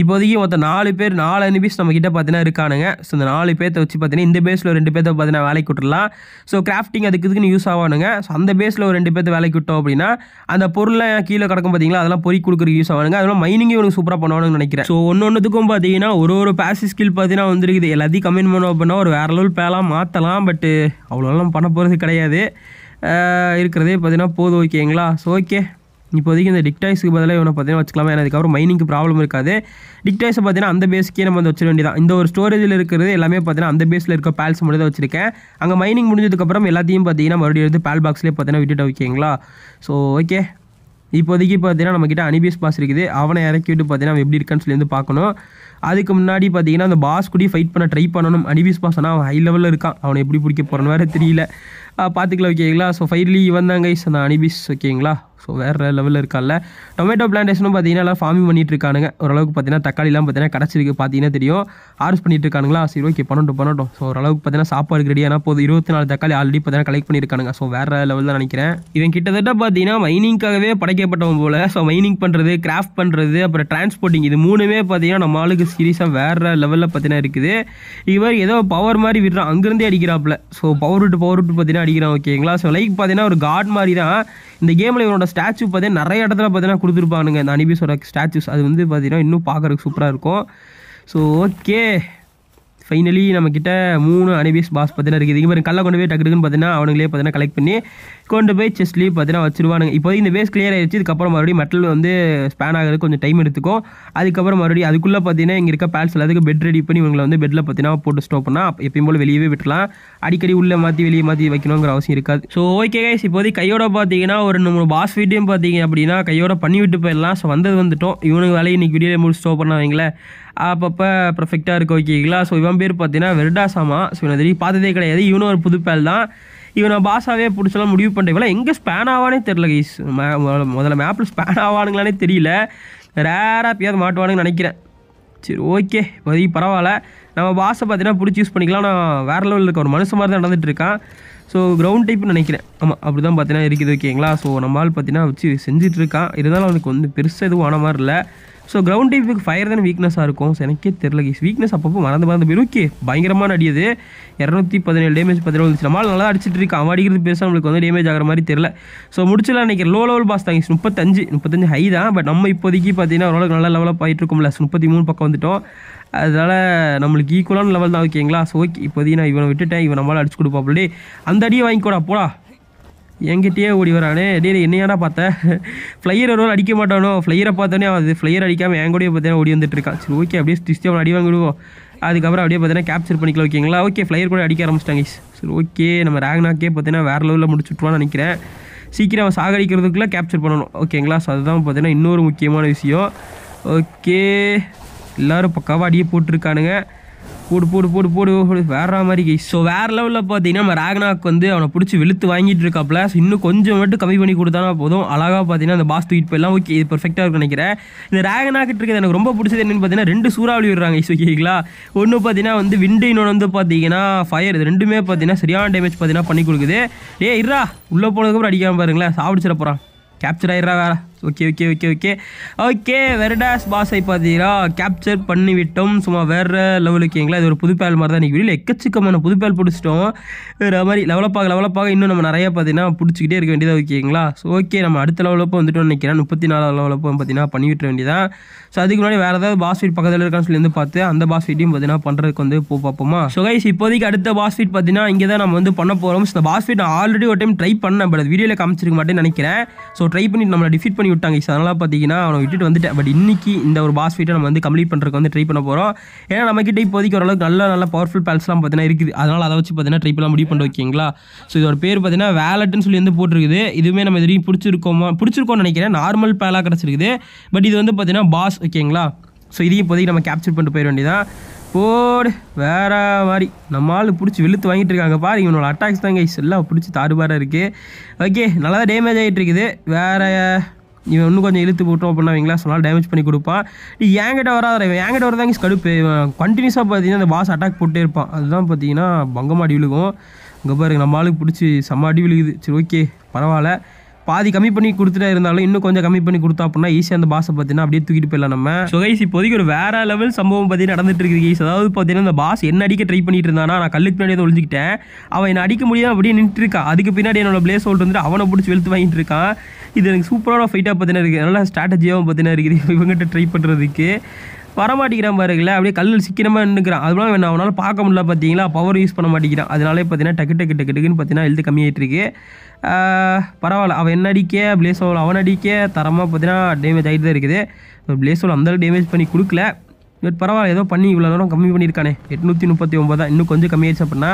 இப்போதைக்கு மொத்தம் நாலு பேர் நாலு நம்ம கிட்ட பார்த்தீங்கன்னா இருக்கானுங்க ஸோ இந்த நாலு பேர்த்த வச்சு பார்த்தீங்கன்னா இந்த பேஸில் ஒரு ரெண்டு பேர்த்த பார்த்தீங்கன்னா வேலைக்கு விட்டுடலாம் ஸோ கிராஃப்டிங் அதுக்கு இதுக்குன்னு யூஸ் ஆகணுங்க ஸோ அந்த பேஸில் ஒரு ரெண்டு பேர்த்த வேலைக்கு விட்டோம் அப்படின்னா அந்த பொருளை கீழே கிடக்கும் பார்த்தீங்களா அதெல்லாம் பொறி கொடுக்குறதுக்கு யூஸ் ஆகணுங்க அதெல்லாம் மைனிங்கே உங்களுக்கு சூப்பராக பண்ணுவானுங்கன்னு நினைக்கிறேன் ஸோ ஒன்று ஒன்றுத்துக்கும் பார்த்தீங்கன்னா ஒரு ஒரு பேசி ஸ்கில் பார்த்தீங்கன்னா வந்துருக்குது எல்லாத்தையும் கம்மின் பண்ணோம் அப்படின்னா ஒரு வேற லெவல் பேலாம் மாற்றலாம் பட்டு அவ்வளோலாம் பண்ண போகிறது கிடையாது இருக்கிறதே பார்த்தீங்கன்னா போதும் ஓகேங்களா ஸோ ஓகே இப்போதைக்கு இந்த டிக்டாய்ஸ்க்கு பதிலாக இவனை பார்த்தீங்கன்னா வச்சுக்கலாம் ஏன்னா அதுக்கப்புறம் மைனிங்க்கு ப்ராப்ளம் இருக்காது டிக்டாய்ஸை பார்த்தீங்கன்னா அந்த பேஸ்க்கே நம்ம வந்து வச்சிட வேண்டியதான் இந்த ஒரு ஸ்டோரேஜில் இருக்கிறது எல்லாமே பார்த்தீங்கன்னா அந்த பேஸில் இருக்க பேல்ஸ் மட்டும் தான் வச்சிருக்கேன் அங்கே மைனிங் முடிஞ்சதுக்கப்புறம் எல்லாத்தையும் பார்த்தீங்கன்னா மறுபடியும் எடுத்து பேல் பாக்ஸ்லேயே பார்த்தீங்கன்னா விட்டுட்டு ஓகேங்களா ஸோ ஓகே இப்போதைக்கு பார்த்தீங்கன்னா நம்மக்கிட்ட அனிபிஸ் பாஸ் இருக்குது அவனை இறக்கி விட்டு பார்த்தீங்கன்னா எப்படி இருக்கான்னு சொல்லி வந்து பார்க்கணும் அதுக்கு முன்னாடி பார்த்தீங்கன்னா அந்த பாஸ் கூடி ஃபைட் பண்ண ட்ரை பண்ணணும் அனிபிஸ் பாஸ் ஆனால் அவன் ஹை லெவலில் இருக்கான் அவனை எப்படி பிடிக்க போகிறான்னு வேறு தெரியல பார்த்துக்கலாம் ஓகேங்களா ஸோ ஃபைட்லி இவன் தான் கைஸ் அந்த அனிபிஸ் ஓகேங்களா ஸோ வேறு லெவலில் இருக்கால டொமேட்டோ பிளான்டேஷனும் பார்த்தீங்கன்னா எல்லாம் ஃபார்மிங் பண்ணிட்டு இருக்காங்க ஓரளவுக்கு பார்த்தீங்கன்னா தக்காளிலாம் பார்த்தீங்கன்னா கிடச்சிருக்கு பார்த்தீங்கன்னா தெரியும் ஆர்ஸ் பண்ணிட்டு இருக்காங்களா சரி ஓகே பண்ணட்டும் பண்ணட்டும் ஸோ ஓரளவுக்கு பார்த்தீங்கன்னா சாப்பாடு ரெடியானா போது இருபத்தி நாலு தக்காளி ஆல்ரெடி பார்த்தீங்கன்னா கலெக்ட் பண்ணியிருக்கானுங்க ஸோ வேறு லெவலில் தான் நினைக்கிறேன் இவன் கிட்டத்தட்ட பார்த்தீங்கன்னா மைனிங்காகவே படைக்கப்பட்டவன் போல் ஸோ மைனிங் பண்ணுறது கிராஃப்ட் பண்ணுறது அப்புறம் டிரான்ஸ்போர்ட்டிங் இது மூணுமே பார்த்தீங்கன்னா நம்ம ஆளுக்கு சீரியஸாக வேறு லெவலில் பார்த்தீங்கன்னா இருக்குது இவர் ஏதோ பவர் மாதிரி விடுறான் அங்கேருந்தே அடிக்கிறாப்புல ஸோ பவர் விட்டு பவர் விட்டு பார்த்தீங்கன்னா அடிக்கிறான் ஓகேங்களா ஸோ லைக் பார்த்தீங்கன்னா ஒரு காட் மாதிரி தான் இந்த கேமில் இவனோட ஸ்டாச்சு பார்த்தீங்கன்னா நிறைய இடத்துல பார்த்தீங்கன்னா கொடுத்துருப்பானுங்க இந்த அனிபிஸோட ஸ்டாச்சுஸ் அது வந்து பார்த்தீங்கன்னா இன்னும் பார்க்குறதுக்கு சூப்பராக இருக்கும் ஸோ ஓகே ஃபைனலி நம்மக்கிட்ட மூணு அனிபிஸ் பாஸ் பார்த்தீங்கன்னா இருக்குது இங்கே மாதிரி கல்லை கொண்டு போய் டக்குன்னு பார்த்தீங்கன்னா அவனுங்களே பார்த்தீங்கன்னா கலெக்ட் பண்ணி கொண்டு போய் செஸ்ட்லேயே பார்த்தீங்கன்னா வச்சிருவானுங்க இப்போ இந்த பேஸ் கிளியர் ஆயிடுச்சு இதுக்கப்புறம் மறுபடியும் மெட்டல் வந்து ஸ்பேன் ஆகிறதுக்கு கொஞ்சம் டைம் எடுத்துக்கும் அதுக்கப்புறம் மறுபடியும் அதுக்குள்ளே பார்த்தீங்கன்னா இங்கே இருக்க பேல்ஸ் அதுக்கு பெட் ரெடி பண்ணி இவங்களை வந்து பெட்டில் பார்த்தீங்கன்னா போட்டு ஸ்டோப் பண்ணால் எப்பயும் போல் வெளியவே விட்டுலாம் அடிக்கடி உள்ளே மாற்றி வெளியே மாற்றி வைக்கணுங்கிற அவசியம் இருக்காது ஸோ ஓகே கைஸ் இப்போது கையோட பார்த்தீங்கன்னா ஒரு மூணு பாஸ் வீட்டையும் பார்த்தீங்க அப்படின்னா கையோட பண்ணி விட்டு போயிடலாம் ஸோ வந்தது வந்துட்டோம் இவனுக்கு வேலையை இன்றைக்கி வீடியோ முடிச்சு ஸ்டோப் பண்ணுவாங்களே அப்பப்போ பர்ஃபெக்டாக இருக்கு ஓகேங்களா ஸோ இவன் பேர் பார்த்தீங்கன்னா வெர்டாசாமா ஸோ இவனை தெரியும் பார்த்ததே கிடையாது இவனும் ஒரு புதுப்பேல் தான் இவனை பாஷாவே பிடிச்சலாம் முடிவு பண்ணுறீங்களா எங்கே ஸ்பேன் ஆவானே தெரில கைஸ் முதல்ல மேப்பில் ஸ்பேன் ஆவானுங்களானே தெரியல ரேராக எப்பயாவது மாட்டுவானுங்கன்னு நினைக்கிறேன் சரி ஓகே மதி பரவாயில்ல நம்ம பாஸை பார்த்தீங்கன்னா பிடிச்சி யூஸ் பண்ணிக்கலாம் நான் வேறு லெவலில் இருக்க ஒரு மனுஷன் மாதிரி தான் நடந்துட்டுருக்கான் ஸோ கிரவுண்ட் டைப்னு நினைக்கிறேன் ஆமாம் அப்படி தான் பார்த்தீங்கன்னா இருக்குது ஓகேங்களா ஸோ நம்மளால் பார்த்தீங்கன்னா வச்சு செஞ்சிட்ருக்கான் இருந்தாலும் அவனுக்கு வந்து பெருசாக எதுவும் ஆன மாதிரி இல்லை ஸோ கிரவுண்ட் டைப்புக்கு ஃபயர் தானே வீக்னஸாக இருக்கும் ஸோ எனக்கே தெரில கீஸ் வீக்னஸ் அப்பப்போ மறந்து மறந்து போயிடும் ஓகே பயங்கரமான அடியது இரநூத்தி பதினேழு டேமேஜ் பதினேழு வந்துச்சு நம்மளால் நல்லா அடிச்சுட்டு இருக்கு அவன் அடிக்கிறது பெருசாக நம்மளுக்கு வந்து டேமேஜ் ஆகிற மாதிரி தெரில ஸோ முடிச்சலாம் நினைக்கிறேன் லோ லெவல் பாஸ் தாங்க முப்பத்தஞ்சு முப்பத்தஞ்சு ஹை தான் பட் நம்ம இப்போதைக்கு பார்த்தீங்கன்னா ஓரளவுக்கு நல்லா லெவலாக ஆகிட்டு இருக்கும்ல முப்பத்தி மூணு பக்கம் வந்துட்டோம் அதனால் நம்மளுக்கு ஈக்குவலான லெவல் தான் ஓகேங்களா ஸோ ஓகே இப்போதைக்கு நான் இவனை விட்டுட்டேன் இவன் நம்மளால் அடிச்சு அப்படி அந்த அடியை வாங்கி கூட போடா எங்கிட்டயே ஓடி வரானே டே என்னையாடா பார்த்தேன் ஃப்ளையர் ஒரு அடிக்க மாட்டானோ ஃப்ளையரை பார்த்தோன்னே அது ஃப்ளையர் அடிக்காமல் என் கூடயே பார்த்தீங்கன்னா ஓடி வந்துட்டு இருக்கான் சரி ஓகே அப்படியே ஸ்டிச் அவன் அடி வாங்கிடுவோம் அதுக்கப்புறம் அப்படியே பார்த்தீங்கன்னா கேப்சர் பண்ணிக்கலாம் ஓகேங்களா ஓகே ஃப்ளையர் கூட அடிக்க ஆரம்பிச்சிட்டாங்க சரி ஓகே நம்ம ரேக்னாக்கே பார்த்தீங்கன்னா வேறு லெவலில் முடிச்சுட்டுவான்னு நினைக்கிறேன் சீக்கிரம் அவன் சாகடிக்கிறதுக்குள்ளே கேப்சர் பண்ணணும் ஓகேங்களா ஸோ அதுதான் பார்த்தீங்கன்னா இன்னொரு முக்கியமான விஷயம் ஓகே எல்லோரும் பக்காவாக அடியே போட்டிருக்கானுங்க போடு போடு போடு போடு போடு வேற மாதிரி கை ஸோ வேற லெவலில் பார்த்தீங்கன்னா நம்ம ராகனாக்கு வந்து அவனை பிடிச்சி வெளுத்து வாங்கிட்டு இருக்காப்ல ஸோ இன்னும் கொஞ்சம் மட்டும் கம்மி பண்ணி கொடுத்தானா போதும் அழகாக பார்த்தீங்கன்னா அந்த பாஸ் தூக்கிட்டு எல்லாம் ஓகே இது பர்ஃபெக்டாக இருக்கும் நினைக்கிறேன் இந்த ராகனாக்கிட்டு இருக்கிறது எனக்கு ரொம்ப பிடிச்சது என்னென்னு பார்த்தீங்கன்னா ரெண்டு சூறாவளி விடுறாங்க ஸோ ஓகேங்களா ஒன்று பார்த்தீங்கன்னா வந்து விண்டு இன்னொன்று வந்து பார்த்தீங்கன்னா ஃபயர் இது ரெண்டுமே பார்த்தீங்கன்னா சரியான டேமேஜ் பார்த்தீங்கன்னா பண்ணி கொடுக்குது ஏ இருறா உள்ளே போனதுக்கப்புறம் அடிக்காமல் பாருங்களேன் சாப்பிடுச்சிட போகிறான் கேப்சர் ஆயிடுறா வேறு okay okay okay okay okay வெரடாஸ் பாஸை பார்த்தீங்கன்னா கேப்சர் பண்ணிவிட்டோம் சும்மா வேறு லெவலுக்குங்களா இது ஒரு புதுப்பேல் மாதிரி தான் இன்றைக்கி வீடியோ எக்கச்சக்கமான புதுப்பேல் பிடிச்சிட்டோம் வேறு மாதிரி லெவலப்பாக லெவலப்பாக இன்னும் நம்ம நிறையா பார்த்தீங்கன்னா பிடிச்சிக்கிட்டே இருக்க வேண்டியதாக ஓகேங்களா ஸோ ஓகே நம்ம அடுத்த லெவலப்போ வந்துட்டோம் நினைக்கிறேன் முப்பத்தி நாலாவது லெவலப்போ பார்த்தீங்கன்னா பண்ணிவிட்ட வேண்டியதான் ஸோ அதுக்கு முன்னாடி வேறு ஏதாவது பாஸ் ஃபீட் பக்கத்தில் இருக்கான்னு சொல்லி வந்து பார்த்து அந்த பாஸ் ஃபீட்டையும் பார்த்தீங்கன்னா பண்ணுறதுக்கு வந்து போ பார்ப்போமா ஸோ கைஸ் இப்போதைக்கு அடுத்த பாஸ் ஃபீட் பார்த்தீங்கன்னா இங்கே தான் நம்ம வந்து பண்ண போகிறோம் இந்த பாஸ் ஃபீட் நான் ஆல்ரெடி ஒரு டைம் ட்ரை பண்ணேன் பட் வீடியோவில் காமிச்சிருக்க மாட்டேன்னு நினைக்கிறேன் ஸோ ட்ரை பண்ணி நம்மளை டிஃபிட் பண்ணி விட்டாங்க ஸோ அதனால் பார்த்தீங்கன்னா அவனை விட்டுட்டு வந்துட்டேன் பட் இன்றைக்கி இந்த ஒரு பாஸ் ஃபைட்டை நம்ம வந்து கம்ப்ளீட் பண்ணுறதுக்கு வந்து ட்ரை பண்ண போகிறோம் ஏன்னா நம்மக்கிட்ட இப்போதைக்கு ஓரளவுக்கு நல்ல நல்ல பவர்ஃபுல் பேல்ஸ்லாம் பார்த்தீங்கன்னா இருக்குது அதனால் அதை வச்சு பார்த்தீங்கன்னா ட்ரை பண்ணலாம் முடிவு பண்ண வைக்கிங்களா ஸோ இதோட பேர் பார்த்தீங்கன்னா வேலட்னு சொல்லி வந்து போட்டிருக்குது இதுவுமே நம்ம எதிரையும் பிடிச்சிருக்கோமா பிடிச்சிருக்கோன்னு நினைக்கிறேன் நார்மல் பேலாக கிடச்சிருக்குது பட் இது வந்து பார்த்தீங்கன்னா பாஸ் ஓகேங்களா ஸோ இதையும் இப்போதைக்கு நம்ம கேப்சர் பண்ணிட்டு போயிட வேண்டியதான் போடு வேற மாதிரி நம்ம ஆள் பிடிச்சி வெளுத்து வாங்கிட்டு இருக்காங்க பாரு இவனோட அட்டாக்ஸ் தாங்க எல்லாம் பிடிச்சி தாறுபாடாக இருக்குது ஓகே நல்லா தான் டேமேஜ் ஆகிட்டு இருக்குது வேறு இவன் இன்னும் கொஞ்சம் இழுத்து போட்டோம் அப்படின்னா அவங்களா சொன்னால் டேமேஜ் பண்ணி கொடுப்பான் நீ ஏங்கிட்ட வராத ஏங்கிட்ட என்கிட்ட வரதாங்க கடுப்பு கண்டினியூஸாக பார்த்தீங்கன்னா அந்த பாஸ் அட்டாக் போட்டே இருப்பான் அதுதான் பார்த்தீங்கன்னா பங்கமாக அடி விழுகும் இங்கே பாருங்க நம்ம ஆளுக்கு பிடிச்சி செம்ம அடி விழுகுது சரி ஓகே பரவாயில்ல பாதி கம்மி பண்ணி கொடுத்துட்டே இருந்தாலும் இன்னும் கொஞ்சம் கம்மி பண்ணி கொடுத்தா அப்படின்னா ஈஸியாக அந்த பாஸை பார்த்தீங்கன்னா அப்படியே தூக்கிட்டு போயிடலாம் நம்ம ஸோ கைஸ் இப்போதைக்கு ஒரு வேற லெவல் சம்பவம் பார்த்தீங்கன்னா நடந்துட்டு இருக்குது கைஸ் அதாவது பார்த்தீங்கன்னா அந்த பாஸ் என்ன அடிக்க ட்ரை பண்ணிட்டு இருந்தானா நான் கல்லுக்கு பின்னாடி ஒழிஞ்சிக்கிட்டேன் அவன் என்ன அடிக்க முடியாமல் அப்படியே நின்றுருக்கா இருக்கா அதுக்கு பின்னாடி என்னோட பிளேஸ் ஹோல்ட் வந்துட்டு அவனை பிடிச்சி வெளுத்து வாங்கிட்டு இருக்கான் இது எனக்கு சூப்பரான ஃபைட்டாக பார்த்தீங்கன்னா இருக்குது நல்லா ஸ்ட்ராட்டஜியாகவும் பார்த்தீங்கன்னா இருக்குது இவங்ககிட்ட ட்ரை பண்ணுறதுக்கு வரமாட்டேங்கிறான் பாருங்களேன் அப்படியே கல்லில் சிக்கிரமாக நின்றுக்கிறான் அதுவும் என்ன அவனால் பார்க்க முடியல பார்த்தீங்களா பவர் யூஸ் பண்ண மாட்டேங்கிறான் அதனாலே பார்த்தீங்கன்னா டக்கு டக்கு டக்கு டக்குன்னு பார்த்தீங்கன்னா எழுத்து கம்மியாகிட்டு இருக்கு பரவாயில்ல அவன் என்ன அடிக்க பிளேசோல் அவன் அடிக்க தரமாக பார்த்தீங்கன்னா டேமேஜ் ஆகிட்டு தான் இருக்குது பிளேசோல் அந்தளவு டேமேஜ் பண்ணி கொடுக்கல பட் பரவாயில்ல ஏதோ பண்ணி இவ்வளோ நேரம் கம்மி பண்ணியிருக்கானே எட்நூற்றி முப்பத்தி ஒம்பது தான் இன்னும் கொஞ்சம் கம்மியாகிடுச்சு அப்படின்னா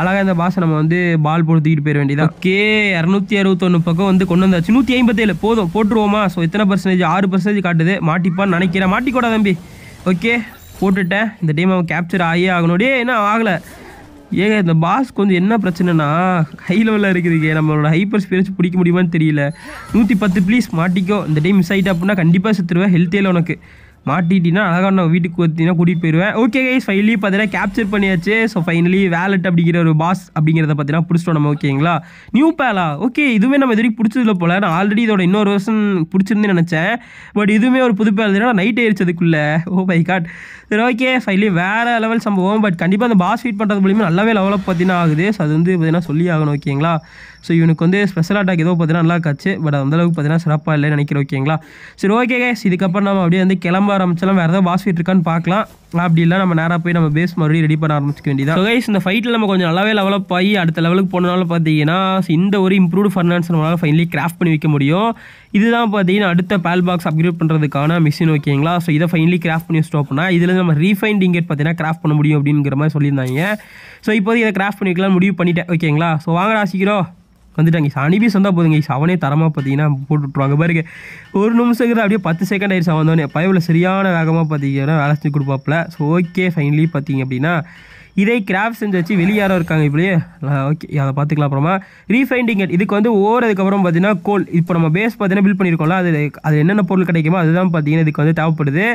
அழகாக இந்த பாசை நம்ம வந்து பால் போட்டு தூக்கிட்டு போயிட வேண்டியதான் கே இரநூத்தி அறுபத்தொன்று பக்கம் வந்து கொண்டு வந்தாச்சு நூற்றி ஐம்பத்தேழு போதும் போட்டுருவோமா ஸோ எத்தனை பர்சன்டேஜ் ஆறு பர்சன்டேஜ் காட்டுது மாட்டிப்பான்னு நினைக்கிறேன் மாட்டிக்கூடாது தம்பி ஓகே போட்டுட்டேன் இந்த டைம் அவன் கேப்சர் ஆகியே ஆகணும் என்ன ஆகலை ஏங்க இந்த பாஸ் கொஞ்சம் என்ன பிரச்சனைனா ஹை லெவலில் இருக்குதுங்க நம்மளோட ஹைப்பர் ஸ்பீரஸ் பிடிக்க முடியுமான்னு தெரியல நூற்றி பத்து ப்ளீஸ் மாட்டிக்கோ இந்த டைம் மிஸ் ஆகிட்டா அப்படின்னா கண்டிப்பாக செத்துருவேன் ஹெல்த்தியில் உனக்கு மாட்டிட்டினா அழகாக நான் வீட்டுக்கு பார்த்தீங்கன்னா கூட்டிகிட்டு போயிடுவேன் ஓகே கைஸ் ஃபைனலி பார்த்தீங்கன்னா கேப்சர் பண்ணியாச்சு ஸோ ஃபைனலி வேலட் அப்படிங்கிற ஒரு பாஸ் அப்படிங்கிறத பார்த்தீங்கன்னா பிடிச்சிட்டோம் நம்ம ஓகேங்களா நியூ பேலா ஓகே இதுவே நம்ம எதிரி பிடிச்சதில்ல போல் நான் ஆல்ரெடி இதோட இன்னொரு வருஷம் பிடிச்சிருந்தேன்னு நினச்சேன் பட் இதுவுமே ஒரு புது பேலா நைட் ஏறிச்சதுக்குள்ளே ஓ பை காட் சரி ஓகே ஃபைலி வேறு லெவல் சம்பவம் பட் கண்டிப்பாக அந்த பாஸ் ஃபீட் பண்ணுறது மூலியமாக நல்லாவே லெவலப் பார்த்தீங்கன்னா ஆகுது ஸோ அது வந்து பார்த்தீங்கன்னா சொல்லி ஆகணும் ஓகேங்களா ஸோ இவனுக்கு வந்து ஸ்பெஷல் அட்டாக் ஏதோ பார்த்தீங்கன்னா நல்லா காச்சு பட் அந்தளவுக்கு பார்த்தீங்கன்னா சிறப்பாக இல்லைன்னு நினைக்கிறேன் ஓகேங்களா சரி ஓகே கேஸ் இதுக்கப்புறம் நம்ம அப்படியே வந்து கிளம்ப ஆரம்பிச்சாலும் வேறு ஏதாவது பாஸ் ஃபீட் இருக்கான்னு பார்க்கலாம் அப்படி இல்லை நம்ம நேராக போய் நம்ம பேஸ் மறுபடியும் ரெடி பண்ண ஆரம்பிச்சிக்க வேண்டியதான் கைஸ் இந்த ஃபைட்டில் நம்ம கொஞ்சம் நல்லாவே லெவலப் ஆகி அடுத்த லெவலுக்கு போனாலும் பார்த்தீங்கன்னா இந்த ஒரு இம்ப்ரூவ்டு ஃபர்னான்ஸ் நம்மளால் ஃபைனலி கிராஃப்ட் பண்ணி வைக்க முடியும் இதுதான் பார்த்தீங்கன்னா அடுத்த பேல் பாக்ஸ் அப்கிரேட் பண்ணுறதுக்கான மிஷின் ஓகேங்களா ஸோ இதை ஃபைனலி கிராஃப்ட் பண்ணி ஸ்டோப் பண்ணால் இதில் நம்ம ரீஃபைண்டிங் கேட் பார்த்தீங்கன்னா கிராஃப்ட் பண்ண முடியும் அப்படிங்கிற மாதிரி சொல்லியிருந்தாங்க ஸோ இப்போது இதை கிராஃப்ட் பண்ணிக்கலாம் முடிவு பண்ணிட்டேன் ஓகேங்களா ஸோ வாங்க சீக்கிரம் வந்துட்டாங்க சனி பீஸ் வந்தால் போதுங்க அவனே தரமாக பார்த்தீங்கன்னா போட்டு விட்ருவாங்க பாருங்க ஒரு நிமிஷங்கிறது அப்படியே பத்து செகண்ட் ஆயிடுச்சு அவன் வந்தோடனே பயவில் சரியான வேகமாக பார்த்தீங்கன்னா வேலை செஞ்சு கொடுப்பாப்புல ஸோ ஓகே ஃபைனலி பார்த்தீங்க அப்படின்னா இதே கிராஃப் செஞ்சு வச்சு வெளியாரம் இருக்காங்க இப்படியே ஓகே அதை பார்த்துக்கலாம் அப்புறமா ரீஃபைண்டிங் இதுக்கு வந்து ஓடுறதுக்கப்புறம் பார்த்தீங்கன்னா கோல் இப்போ நம்ம பேஸ் பார்த்தீங்கன்னா பில்ட் பண்ணியிருக்கோம்ல அது அது என்னென்ன பொருள் கிடைக்குமோ அதுதான் பார்த்தீங்கன்னா இதுக்கு வந்து தேவைப்படுது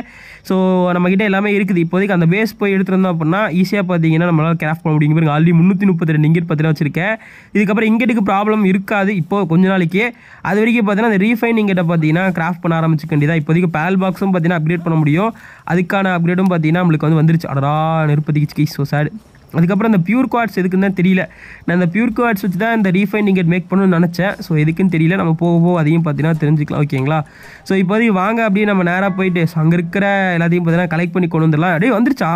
ஸோ நம்மக்கிட்ட எல்லாமே இருக்குது இப்போதைக்கு அந்த பேஸ் போய் எடுத்துருந்தோம் அப்படின்னா ஈஸியாக பார்த்தீங்கன்னா நம்மளால் கிராஃப்ட் பண்ண முடியும் பாருங்க ஆல்ரெடி முந்நூற்றி முப்பத்தி ரெண்டு இங்கிட் பார்த்தீங்கன்னா வச்சிருக்கேன் இதுக்கப்புறம் இங்கிட்டுக்கு ப்ராப்ளம் இருக்காது இப்போ கொஞ்ச நாளைக்கு அது வரைக்கும் பார்த்தீங்கன்னா அந்த ரீஃபைண்டிங் கிட்ட பார்த்தீங்கன்னா கிராஃப்ட் பண்ண ஆரம்பிச்சுக்க வேண்டியதாக இப்போதைக்கு பேல் பாக்ஸும் பார்த்தீங்கன்னா அப்டேட் பண்ண முடியும் அதுக்கான அப்கிரேடும் பார்த்தீங்கன்னா நம்மளுக்கு வந்து வந்துருச்சு அடரா நிருப்பதிக்கு ஸோ சார் அதுக்கப்புறம் அந்த பியூர் குவாட்ஸ் எதுக்குன்னு தான் தெரியல நான் அந்த பியூர் குவாட்ஸ் வச்சு தான் இந்த ரீஃபைனிங் இங்கே மேக் பண்ணணும்னு நினச்சேன் ஸோ எதுக்குன்னு தெரியல நம்ம போக போக அதையும் பார்த்தீங்கன்னா தெரிஞ்சுக்கலாம் ஓகேங்களா ஸோ இப்போதைக்கு வாங்க அப்படியே நம்ம நேராக போயிட்டு அங்கே இருக்கிற எல்லாத்தையும் பார்த்தீங்கன்னா கலெக்ட் பண்ணி கொண்டு வந்துடலாம் அப்படியே வந்துருச்சா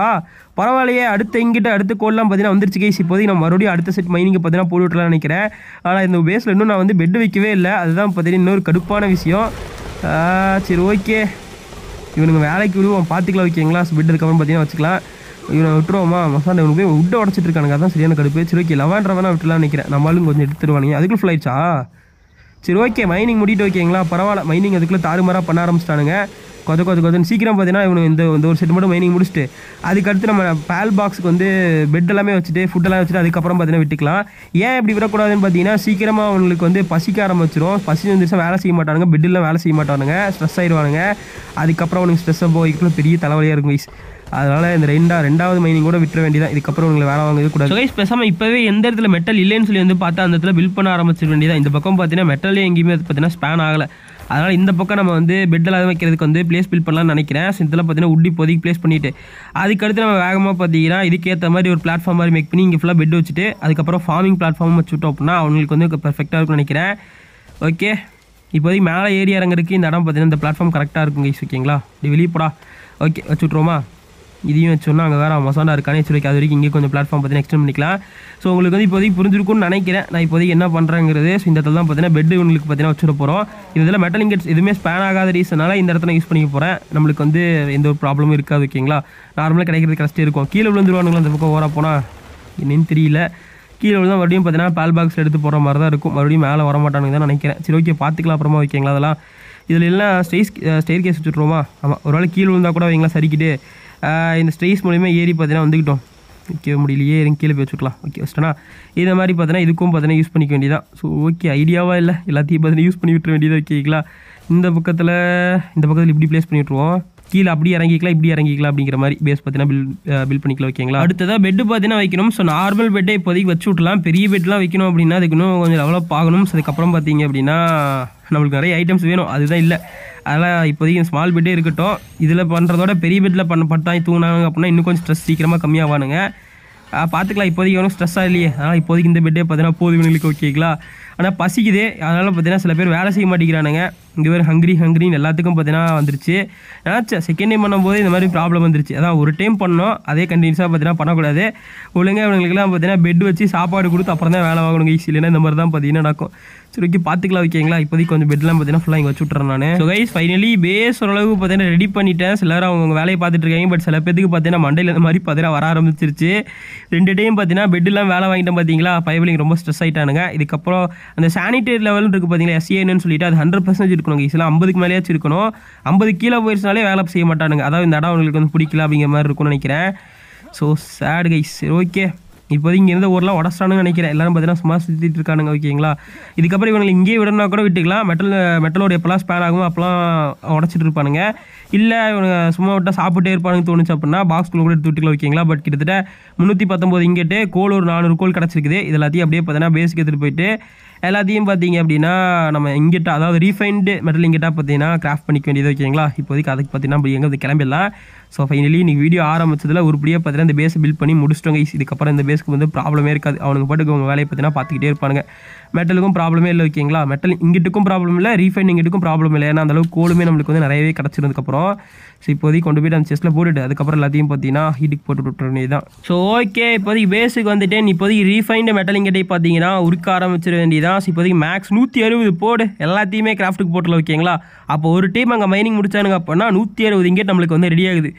பரவாயில்லையே அடுத்த இங்கிட்ட அடுத்த கோடெலாம் பார்த்தீங்கன்னா வந்துருச்சு கேஸ் இப்போதைக்கு நான் மறுபடியும் அடுத்த செட் மைனிங் பார்த்தீங்கன்னா போட்டு விட்டலாம் நினைக்கிறேன் ஆனால் இந்த பேஸில் இன்னும் நான் வந்து பெட் வைக்கவே இல்லை அதுதான் பார்த்தீங்கன்னா இன்னொரு கடுப்பான விஷயம் சரி ஓகே இவனுங்க வேலைக்கு விடுவோம் பார்த்துக்கலாம் ஓகேங்களா பிட் அப்புறம் பார்த்தீங்கன்னா வச்சுக்கலாம் இவனை விட்டுருவோமா மசாண்டை இவனுக்கு போய் உட்டை உடச்சிட்டு இருக்கானுங்க அதான் சரியான கடுப்பு சரி ஓகே லெவன்றவனா விட்டுலாம் நினைக்கிறேன் நம்மளும் கொஞ்சம் எடுத்துருவானுங்க அதுக்குள்ள ஃப்ளைட்ஸா சரி ஓகே மைனிங் முடிட்டு ஓகேங்களா பரவாயில்ல மைனிங் அதுக்குள்ளே தாறுமாறாக பண்ண ஆரம்பிச்சிட்டானுங்க கொத கொத கொதன்னு சீக்கிரம் பார்த்தீங்கன்னா இவனுக்கு இந்த ஒரு செட்டு மட்டும் மைனிங் முடிச்சுட்டு அதுக்கடுத்து நம்ம பேல் பாக்ஸுக்கு வந்து பெட் எல்லாமே வச்சுட்டு ஃபுட்டெல்லாம் வச்சுட்டு அதுக்கப்புறம் பார்த்தீங்கன்னா விட்டுக்கலாம் ஏன் இப்படி விடக்கூடாதுன்னு பார்த்தீங்கன்னா சீக்கிரமாக அவங்களுக்கு வந்து பசிக்க ஆரம்பிச்சிடும் பசி வந்துருச்சா வேலை செய்ய மாட்டானுங்க பெட்டெல்லாம் வேலை செய்ய மாட்டானுங்க ஸ்ட்ரெஸ் ஆயிடுவானுங்க அதுக்கப்புறம் அவனுக்கு ஸ்ட்ரெஸ்ஸாக போய்க்குள்ள பெரிய தலைவலியாக இருக்கும் வைஸ் அதனால் இந்த ரெண்டா ரெண்டாவது மைனிங் கூட விட்டுற வேண்டியதான் இதுக்கப்புறம் உங்களை வேலை வாங்கவே கூடாது கைஸ் பேசாமல் இப்போவே எந்த இடத்துல மெட்டல் இல்லைன்னு சொல்லி வந்து பார்த்தா அந்த இடத்துல பில் பண்ண ஆரம்பிச்சிட வேண்டியதான் இந்த பக்கம் பார்த்தீங்கன்னா மெட்டலே எங்கேயுமே பார்த்தீங்கன்னா ஸ்பேன் ஆகலை அதனால் இந்த பக்கம் நம்ம வந்து பெட்டெல்லாம் வைக்கிறதுக்கு வந்து பிளேஸ் பில் பண்ணலாம்னு நினைக்கிறேன் இதில் பார்த்தீங்கன்னா உட்டி இப்போதைக்கு பிளேஸ் பண்ணிவிட்டு அதுக்கடுத்து நம்ம வேகமாக பார்த்தீங்கன்னா இதுக்கேற்ற மாதிரி ஒரு பிளாட்ஃபார்ம் மாதிரி மேக் பண்ணி இங்கே ஃபுல்லாக பெட் வச்சுட்டு அதுக்கப்புறம் ஃபார்மிங் பிளாட்ஃபார்ம் வச்சுட்டோம் அப்படின்னா அவங்களுக்கு வந்து பெர்ஃபெக்டாக இருக்கும்னு நினைக்கிறேன் ஓகே இப்போதைக்கு மேலே ஏறி இறங்குறதுக்கு இந்த இடம் பார்த்தீங்கன்னா இந்த பிளாட்ஃபார்ம் கரெக்டாக இருக்கும் ஓகேங்களா இப்படி வெளியே போடா ஓகே வச்சுட்ருவோமா இதையும் வச்சோன்னா அங்கே வேறு மசாலா இருக்கானே சொல்லி அது வரைக்கும் இங்கே கொஞ்சம் பிளாட்ஃபார்ம் பார்த்தீங்கன்னா எக்ஸ்டென்ட் பண்ணிக்கலாம் ஸோ உங்களுக்கு வந்து இப்போதைக்கு புரிஞ்சிருக்கும்னு நினைக்கிறேன் நான் இப்போதைக்கு என்ன பண்ணுறேங்கிறது ஸோ இந்த இடத்துல தான் பார்த்தீங்கன்னா பெட் உங்களுக்கு பார்த்தீங்கன்னா வச்சுட போகிறோம் இதில் மெட்டல் இங்கெட்ஸ் எதுவுமே ஸ்பேன் ஆகாத ரீசனால இந்த இடத்துல யூஸ் பண்ணிக்க போகிறேன் நம்மளுக்கு வந்து எந்த ஒரு ப்ராப்ளமும் இருக்காது ஓகேங்களா நார்மலாக கிடைக்கிறது கஷ்டம் இருக்கும் கீழே விழுந்துருவானுங்களா அந்த பக்கம் ஓர போனால் என்னன்னு தெரியல கீழே விழுந்தா மறுபடியும் பார்த்தீங்கன்னா பால் பாக்ஸ் எடுத்து போகிற மாதிரி தான் இருக்கும் மறுபடியும் மேலே வர மாட்டானுங்க தான் நினைக்கிறேன் சரி ஓகே பார்த்துக்கலாம் அப்புறமா ஓகேங்களா அதெல்லாம் இதில் எல்லாம் ஸ்டேஸ் ஸ்டேர் கேஸ் வச்சுட்ருவோமா ஆமாம் ஒரு வேளை கீழே விழுந்தா கூட வைங்களா சரிக்கிட்டு இந்த ஸ்டேஸ் மூலிமா ஏறி பார்த்தீங்கன்னா வந்துக்கிட்டோம் நிற்க முடியலையே எங்கே கீழே போய் வச்சுக்கலாம் ஓகே வச்சுட்டோன்னா இதை மாதிரி பார்த்தீங்கன்னா இதுக்கும் பார்த்தீங்கன்னா யூஸ் பண்ணிக்க வேண்டியதான் ஸோ ஓகே ஐடியாவாக இல்லை எல்லாத்தையும் பார்த்தீங்கன்னா யூஸ் பண்ணி விட்டுற வேண்டியதாக கேட்கலாம் இந்த பக்கத்தில் இந்த பக்கத்தில் இப்படி ப்ளேஸ் பண்ணி விட்ருவோம் கீழே அப்படி இறங்கிக்கலாம் இப்படி இறங்கிக்கலாம் அப்படிங்கிற மாதிரி பேஸ் பார்த்தீங்கன்னா பில் பில் பண்ணிக்கலாம் ஓகேங்களா அடுத்ததாக பெட்டு பார்த்தீங்கன்னா வைக்கணும் ஸோ நார்மல் பெட்டை இப்போதைக்கு வச்சு விட்டலாம் பெரிய பெட்லாம் வைக்கணும் அப்படின்னா அதுக்கு இன்னும் கொஞ்சம் டெவலப் ஆகணும் ஸோ அதுக்கப்புறம் பார்த்தீங்க அப்படின்னா நம்மளுக்கு நிறைய ஐட்டம்ஸ் வேணும் அதுதான் இல்லை அதெல்லாம் இப்போதைக்கு ஸ்மால் பெட்டே இருக்கட்டும் இதில் பண்ணுறதோட பெரிய பெட்டில் பண்ண பட்டாய் தூங்கினாங்க அப்படின்னா இன்னும் கொஞ்சம் ஸ்ட்ரெஸ் சீக்கிரமாக கம்மியாவானுங்க பார்த்துக்கலாம் இப்போதைக்கு ஒன்றும் ஸ்ட்ரெஸ்ஸாக இல்லையே அதனால் இப்போதைக்கு இந்த பெட்டே பார்த்தீங்கன்னா போதும் ஓகேங்களா ஆனால் பசிக்குது அதனால் பார்த்தீங்கன்னா சில பேர் வேலை செய்ய மாட்டேங்கிறானுங்க இங்கே வேறு ஹங்க்ரி ஹங்க்ரின்னு எல்லாத்துக்கும் பார்த்தீங்கன்னா வந்துருச்சு ஏன்னா செகண்ட் டைம் பண்ணும்போது இந்த மாதிரி ப்ராப்ளம் வந்துருச்சு அதான் ஒரு டைம் பண்ணோம் அதே கண்டினியூஸாக பார்த்தீங்கன்னா பண்ணக்கூடாது ஒழுங்காக இவங்களுக்குலாம் பார்த்தீங்கன்னா பெட் வச்சு சாப்பாடு கொடுத்து அப்புறம் தான் வேலை வாங்கணும் ஈஸி இல்லைன்னா இந்த மாதிரி தான் பார்த்தீங்கன்னா நடக்கும் சரி ஓகே பார்த்துக்கலாம் ஓகேங்களா இப்போதைக்கு கொஞ்சம் பெட்லாம் பார்த்தீங்கன்னா ஃபுல்லாக இங்கே வச்சுட்றேன் நான் ஸோ கைஸ் ஃபைனலி பேஸ் ஓரளவுக்கு பார்த்தீங்கன்னா ரெடி பண்ணிட்டேன் சிலர் அவங்க வேலையை பார்த்துட்டு இருக்காங்க பட் சில பேத்துக்கு பார்த்தீங்கன்னா மண்டையில் இந்த மாதிரி பார்த்தீங்கன்னா வர ஆரம்பிச்சிருச்சு ரெண்டு டைம் பார்த்தீங்கன்னா பெட்லாம் வேலை வாங்கிட்டேன் பார்த்தீங்களா பைபிளிங் ரொம்ப ஸ்ட்ரெஸ் ஆகிட்டானுங்க இதுக்கப்புறம் அந்த சானிடரி லெவல்னு இருக்குது பார்த்தீங்களா எஸ்ஏன்னு சொல்லிட்டு அது ஹண்ட்ரட் பர்சன்டேஜ் இருக்கணும் இதெல்லாம் ஐம்பதுக்கு மேலேயாச்சும் இருக்கணும் ஐம்பது கீழே போயிடுச்சுனாலே வேலை செய்ய மாட்டானுங்க அதாவது இந்த இடம் அவங்களுக்கு வந்து பிடிக்கல அப்படிங்கிற மாதிரி இருக்கும்னு நினைக்கிறேன் ஸோ சேடு கைஸ் ஓகே இப்போது இங்கேருந்து ஊரெலாம் உடச்சானுன்னு நினைக்கிறேன் எல்லாரும் பார்த்தீங்கன்னா சும்மா சுற்றிட்டு இருக்கானுங்க ஓகேங்களா இதுக்கப்புறம் இவங்களை இங்கேயே விடணும்னா கூட விட்டுக்கலாம் மெட்டல் மெட்டலோட எப்போலாம் ஸ்பேன் ஆகும் அப்போலாம் உடச்சிட்டு இருப்பானுங்க இல்லை இவங்க சும்மா விட்டால் சாப்பிட்டே இருப்பானுங்க தோணுச்சு அப்படின்னா பாக்ஸ்க்குள்ள கூட எடுத்து விட்டுக்கலாம் ஓகேங்களா பட் கிட்டத்தட்ட முந்நூற்றி பத்தொம்போது இங்கேட்டு கோல் ஒரு நானூறு கோல் கிடச்சிருக்குது இது எல்லாத்தையும் அப்படியே பார்த்தீங்கன்னா பேஸுக்கு எடுத்துகிட்டு போயிட்டு எல்லாத்தையும் பார்த்தீங்க அப்படின்னா நம்ம இங்கிட்ட அதாவது ரீஃபைண்டு மெட்டல் இங்கிட்ட பார்த்தீங்கன்னா கிராஃப்ட் பண்ணிக்க வேண்டியது ஓகேங்களா இப்போதைக்கு அதுக்கு பார்த்தீங்கன்னா எங்கே கிளம்பிடலாம் ஸோ ஃபைனலி நீங்கள் வீடியோ ஆரம்பிச்சதில் உருப்படியாக பார்த்தீங்கன்னா இந்த பேஸை பில் பண்ணி முடிச்சிட்டோங்க இதுக்கப்புறம் இந்த பேஸுக்கு வந்து ப்ராப்ளமே இருக்காது அவனுக்கு பாட்டுக்கு அவங்க வேலையை பார்த்தீங்கன்னா பார்த்துக்கிட்டே இருப்பாங்க மெட்டலுக்கும் ப்ராப்ளமே இல்லை ஓகேங்களா மெட்டல் இங்கிட்டுக்கும் ப்ராப்ளம் இல்லை ரீஃபைன் இங்கிட்டுக்கும் ப்ராப்ளம் இல்லை ஏன்னா அந்தளவுக்கு கோலுமே நம்மளுக்கு வந்து நிறையவே கிடச்சிருந்ததுக்கப்புறம் ஸோ இப்போதைக்கு கொண்டு போய்ட்டு அந்த செஸ்ட்டில் போட்டுட்டு அதுக்கப்புறம் எல்லாத்தையும் பார்த்தீங்கன்னா ஹீட்டுக்கு போட்டு விட்டுருனே தான் ஸோ ஓகே இப்போதைக்கு பேஸுக்கு வந்துட்டேன் இப்போதைக்கு ரீஃபைண்டு மெட்டல் இங்கிட்டே பார்த்தீங்கன்னா உருக்க ஆரம்பிச்சிட வேண்டியதான் ஸோ இப்போதைக்கு மேக்ஸ் நூற்றி அறுபது போடு எல்லாத்தையுமே கிராஃப்ட்டுக்கு போட்டல ஓகேங்களா அப்போ ஒரு டீம் அங்கே மைனிங் முடிச்சானுங்க அப்படின்னா நூற்றி அறுபது இங்கே நம்மளுக்கு வந்து ரெடி ஆகுது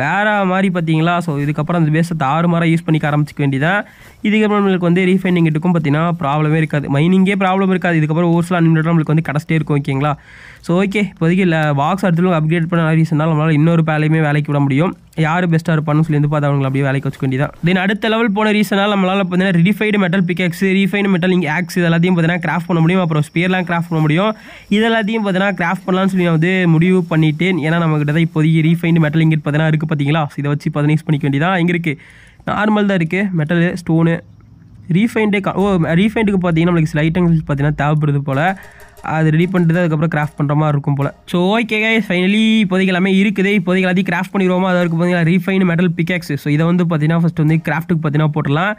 வேறு மாதிரி பார்த்தீங்களா ஸோ இதுக்கப்புறம் அந்த பேஸை மாதிரி யூஸ் பண்ணிக்க ஆரம்பிச்சிக்க வேண்டியதான் இதுக்கப்புறம் நம்மளுக்கு வந்து ரீஃபைனிங் இருக்கும் பார்த்தீங்கன்னா ப்ராப்ளமே இருக்காது மைனிங்கே ப்ராப்ளம் இருக்காது இதுக்கப்புறம் ஒரு சில அன்லிமிட்டட் நம்மளுக்கு வந்து கடைசியே இருக்கும் ஓகேங்களா ஸோ ஓகே இப்போதைக்கு இல்லை பாக்ஸ் அடுத்து அப்கிரேட் பண்ண ரீசன்னால் நம்மளால் இன்னொரு பேலையுமே வேலைக்கு விட முடியும் யார் பெஸ்ட்டாக இருப்பான்னு சொல்லி வந்து பார்த்து அவங்களை அப்படியே வேலைக்கு வச்சுக்க வேண்டியதான் தென் அடுத்த லெவல் போன ரீசனால் நம்மளால் பார்த்தீங்கன்னா refined metal pickaxe refined metal இங்கே ஆக்ஸ் இதெல்லாத்தையும் எல்லாத்தையும் பார்த்தீங்கன்னா கிராஃப்ட் பண்ண முடியும் அப்புறம் ஸ்பியர்லாம் கிராஃப்ட் பண்ண முடியும் இதெல்லாத்தையும் பார்த்தீங்கன்னா கிராஃப்ட் பண்ணலாம்னு சொல்லி நான் வந்து முடிவு பண்ணிவிட்டேன் ஏன்னா நம்மகிட்ட தான் இப்போதைக்கு ரீஃபைண்டு மெட்டல் இங்கே பார்த்தீங்கன்னா இருக்குது இருக்குது பார்த்தீங்களா இதை வச்சு யூஸ் பண்ணிக்க வேண்டியதான் இங்கே இருக்குது நார்மல் தான் இருக்குது மெட்டலு ஸ்டோனு ரீஃபைண்டே ஓ ரீஃபைண்டுக்கு பார்த்தீங்கன்னா நம்மளுக்கு சில ஐட்டங்கள் பார்த்தீங்கன்னா தேவைப்படுது போல் அது ரெடி பண்ணிட்டு தான் அதுக்கப்புறம் கிராஃப்ட் பண்ணுற மாதிரி இருக்கும் போல் ஸோ ஓகே ஃபைனலி இப்போதைக்கு எல்லாமே இருக்குது இப்போதைக்கு எல்லாத்தையும் கிராஃப்ட் பண்ணிடுவோமா அதாவது பார்த்தீங்கன்னா ரீஃபைன் மெட்டல் பிக்ஸ் ஸோ இதை வந்து பார்த்தீங்கன்னா ஃபஸ்ட் வந்து கிராஃப்ட்டுக்கு பார்த்தீங்கன்னா போட்டுடலாம்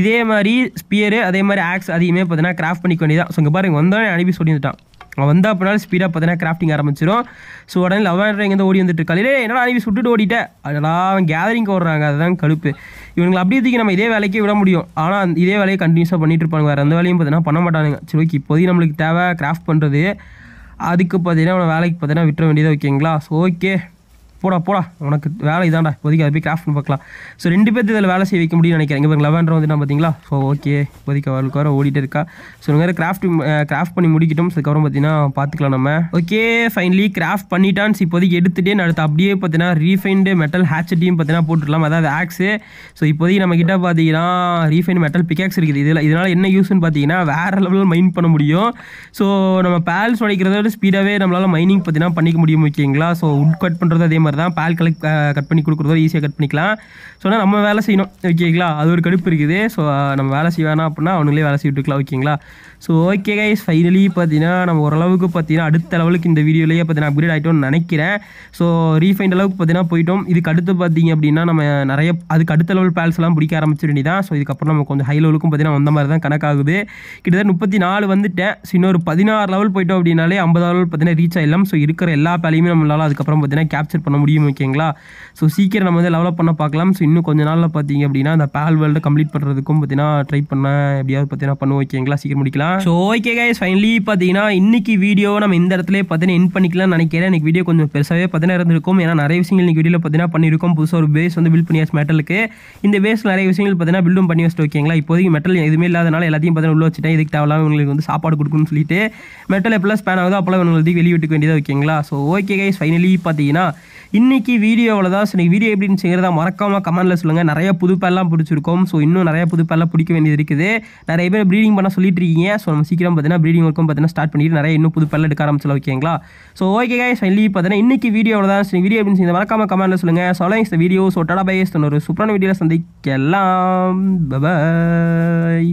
இதே மாதிரி ஸ்பியரு அதே மாதிரி ஆக்ஸ் அதிகமே பார்த்தீங்கன்னா கிராஃப்ட் பண்ணிக்க வேண்டியதான் ஸோ இங்கே பாருங்கள் வந்தோடனே அனுப்பி சொல்லியிருந்துட்டான் அவன் வந்தால் அப்படினாலும் ஸ்பீடாக பார்த்தீங்கன்னா கிராஃப்டிங் ஆரம்பிச்சிடும் ஸோ உடனே லவ் ஆண்ட்ரா எங்கேருந்து ஓடி வந்துட்டு இருக்காலே என்னடா அனுப்பி சுட்டுட்டு ஓடிட்டேன் அதனால் அவன் கேதரிங் ஓடுறாங்க அதுதான் கழுப்பு இவங்களை அப்படியே தூக்கி நம்ம இதே வேலைக்கே விட முடியும் ஆனால் இதே வேலையை கண்டினியூஸாக பண்ணிட்டு இருப்பாங்க வேறு எந்த வேலையும் பார்த்தீங்கன்னா பண்ண மாட்டானுங்க சரி ஓகே இப்போதைக்கு நம்மளுக்கு தேவை கிராஃப்ட் பண்ணுறது அதுக்கு பார்த்தீங்கன்னா வேலைக்கு பார்த்தீங்கன்னா விட்டுற வேண்டியதாக ஓகேங்களா ஸோ ஓகே போடா போடா உனக்கு வேலை இதான்டா இப்போதைக்கு அதை போய் கிராஃப்ட்னு பார்க்கலாம் ஸோ ரெண்டு பேர்த்து இதில் வேலை செய்ய வைக்க முடியும்னு நினைக்கிறேன் இங்கே லெவன்ற வந்து நான் பார்த்தீங்களா ஸோ ஓகே இப்போதைக்கு அவளுக்கு வர ஓடிட்டு இருக்கா ஸோ வேறு கிராஃப்ட் கிராஃப்ட் பண்ணி முடிக்கட்டும் அதுக்கப்புறம் பார்த்தீங்கன்னா பார்த்துக்கலாம் நம்ம ஓகே ஃபைனலி கிராஃப்ட் பண்ணிட்டான்ஸ் இப்போதைக்கு எடுத்துகிட்டே அடுத்து அப்படியே பார்த்தீங்கன்னா ரீஃபைண்டு மெட்டல் ஹேச்சட்டியும் பார்த்தீங்கன்னா போட்டுடலாம் அதாவது ஆக்ஸு ஸோ இப்போதைக்கு நம்ம கிட்ட பார்த்தீங்கன்னா ரீஃபைண்ட் மெட்டல் பிகாக்ஸ் இருக்குது இதில் இதனால் என்ன யூஸ்ன்னு பார்த்தீங்கன்னா வேறு லெவலில் மைன் பண்ண முடியும் ஸோ நம்ம பேல்ஸ் உடைக்கிறதோட ஸ்பீடாகவே நம்மளால் மைனிங் பார்த்தீங்கன்னா பண்ணிக்க முடியும் ஓகேங்களா ஸோ உட் கட் பண்ணுறது அதே மாதிரி மாதிரி தான் பால் கலெக்ட் கட் பண்ணி கொடுக்குறதோ ஈஸியாக கட் பண்ணிக்கலாம் சொன்னால் நம்ம வேலை செய்யணும் ஓகேங்களா அது ஒரு கடுப்பு இருக்குது ஸோ நம்ம வேலை செய்வேனா அப்படின்னா அவனுங்களே வேலை செய்யலாம் ஓகேங்களா ஸோ ஓகே கைஸ் ஃபைனலி பார்த்தீங்கன்னா நம்ம ஓரளவுக்கு பார்த்தீங்கன்னா அடுத்த லெவலுக்கு இந்த வீடியோலேயே பார்த்தீங்கன்னா அப்கிரேட் ஆகிட்டோம்னு நினைக்கிறேன் ஸோ ரீஃபைண்ட் அளவுக்கு பார்த்தீங்கன்னா போயிட்டோம் இதுக்கு அடுத்து பார்த்தீங்க அப்படின்னா நம்ம நிறைய அதுக்கு அடுத்த லெவல் பேல்ஸ்லாம் பிடிக்க ஆரம்பிச்சிட வேண்டியதான் ஸோ இதுக்கப்புறம் நம்ம கொஞ்சம் ஹை லெவலுக்கும் பார்த்தீங்கன்னா வந்த மாதிரி தான் கணக்காகுது கிட்டத்தட்ட முப்பத்தி நாலு வந்துட்டேன் ஸோ இன்னொரு பதினாறு லெவல் போயிட்டோம் அப்படின்னாலே ஐம்பது லெவல் பார்த்தீங்கன்னா ரீச் ஆகிடலாம் ஸோ இருக்கிற எல்லா பேலையுமே நம்மளால் அதுக்கப்புறம் பார்த்தீங்கன்னா கேப்சர் பண்ண முடியும் ஓகேங்களா ஸோ சீக்கிரம் நம்ம வந்து லெவலப் பண்ண பார்க்கலாம் ஸோ இன்னும் கொஞ்ச நாளில் பார்த்தீங்க அப்படின்னா அந்த பேல் வேர்ல்டு கம்ப்ளீட் பண்ணுறதுக்கும் பார்த்தீங்கன்னா ட்ரை பண்ண எப்படியாவது பார்த்தீங்கன்னா பண்ணுவோம் ஓகேங்களா சீக்கிரம் முடிக்கலாம் ஸோ ஓகே கைஸ் ஃபைனலி பார்த்தீங்கன்னா இன்றைக்கி வீடியோ நம்ம இந்த இடத்துல பார்த்தீங்கன்னா இன் பண்ணிக்கலாம் நினைக்கிறேன் எனக்கு வீடியோ கொஞ்சம் பெருசாகவே பார்த்தீங்கன்னா இருந்திருக்கும் ஏன்னா நிறைய விஷயங்கள் இன்றைக்கி வீடியோவில் பார்த்தீங்கன்னா பண்ணியிருக்கோம் புதுசாக ஒரு பேஸ் வந்து பில்ட் பண்ணியாச்சு மெட்டலுக்கு இந்த பேஸ் நிறைய விஷயங்கள் பார்த்தீங்கன்னா பில்டும் பண்ணி வச்சுட்டு ஓகேங்களா இப்போதைக்கு மெட்டல் எதுவுமே இல்லாதனால எல்லாத்தையும் பார்த்தீங்கன்னா உள்ள வச்சுட்டேன் இதுக்கு தேவையில்லாம உங்களுக்கு வந்து சாப்பாடு கொடுக்கணும்னு சொல்லிட்டு மெட்டல் எப்பெல்லாம் ஸ்பேன் ஆகுதோ அப்போல்லாம் உங்களுக்கு வெளியிட்டுக்க வேண்டியதாக ஓகேங்களா ஸோ ஓகே கைஸ் ஃபைனலி பார்த்தீங்கன்னா இன்றைக்கி வீடியோவில் தான் ஸோ நீங்கள் வீடியோ எப்படின்னு செய்கிறதா மறக்காமல் கமெண்ட்டில் சொல்லுங்கள் நிறைய புது பேர்லாம் பிடிச்சிருக்கோம் ஸோ இன்னும் நிறைய புது பேர்லாம் பிடிக்க வேண்டியது இருக்குது நிறைய பேர் ப்ரீடிங் பண்ண சொல்லிட்டு இருக்கீங்க ஸோ நம்ம சீக்கிரம் பார்த்தீங்கன்னா ப்ரீடிங் ஒர்க்கும் பார்த்தீங்கன்னா ஸ்டார்ட் பண்ணிட்டு நிறைய இன்னும் புது எடுக்க ஆரம்பிச்சல ஓகேங்களா ஸோ ஓகே காய் ஃபைனலி பார்த்தீங்கன்னா இன்னைக்கு வீடியோவில் தான் ஸோ வீடியோ எப்படின்னு செய்யுங்க மறக்காம கமெண்ட்ல சொல்லுங்கள் சொல்லுங்க இந்த வீடியோ ஸோ டடா பைஸ் ஒரு சூப்பரான வீடியோவில் சந்திக்கலாம் பபாய்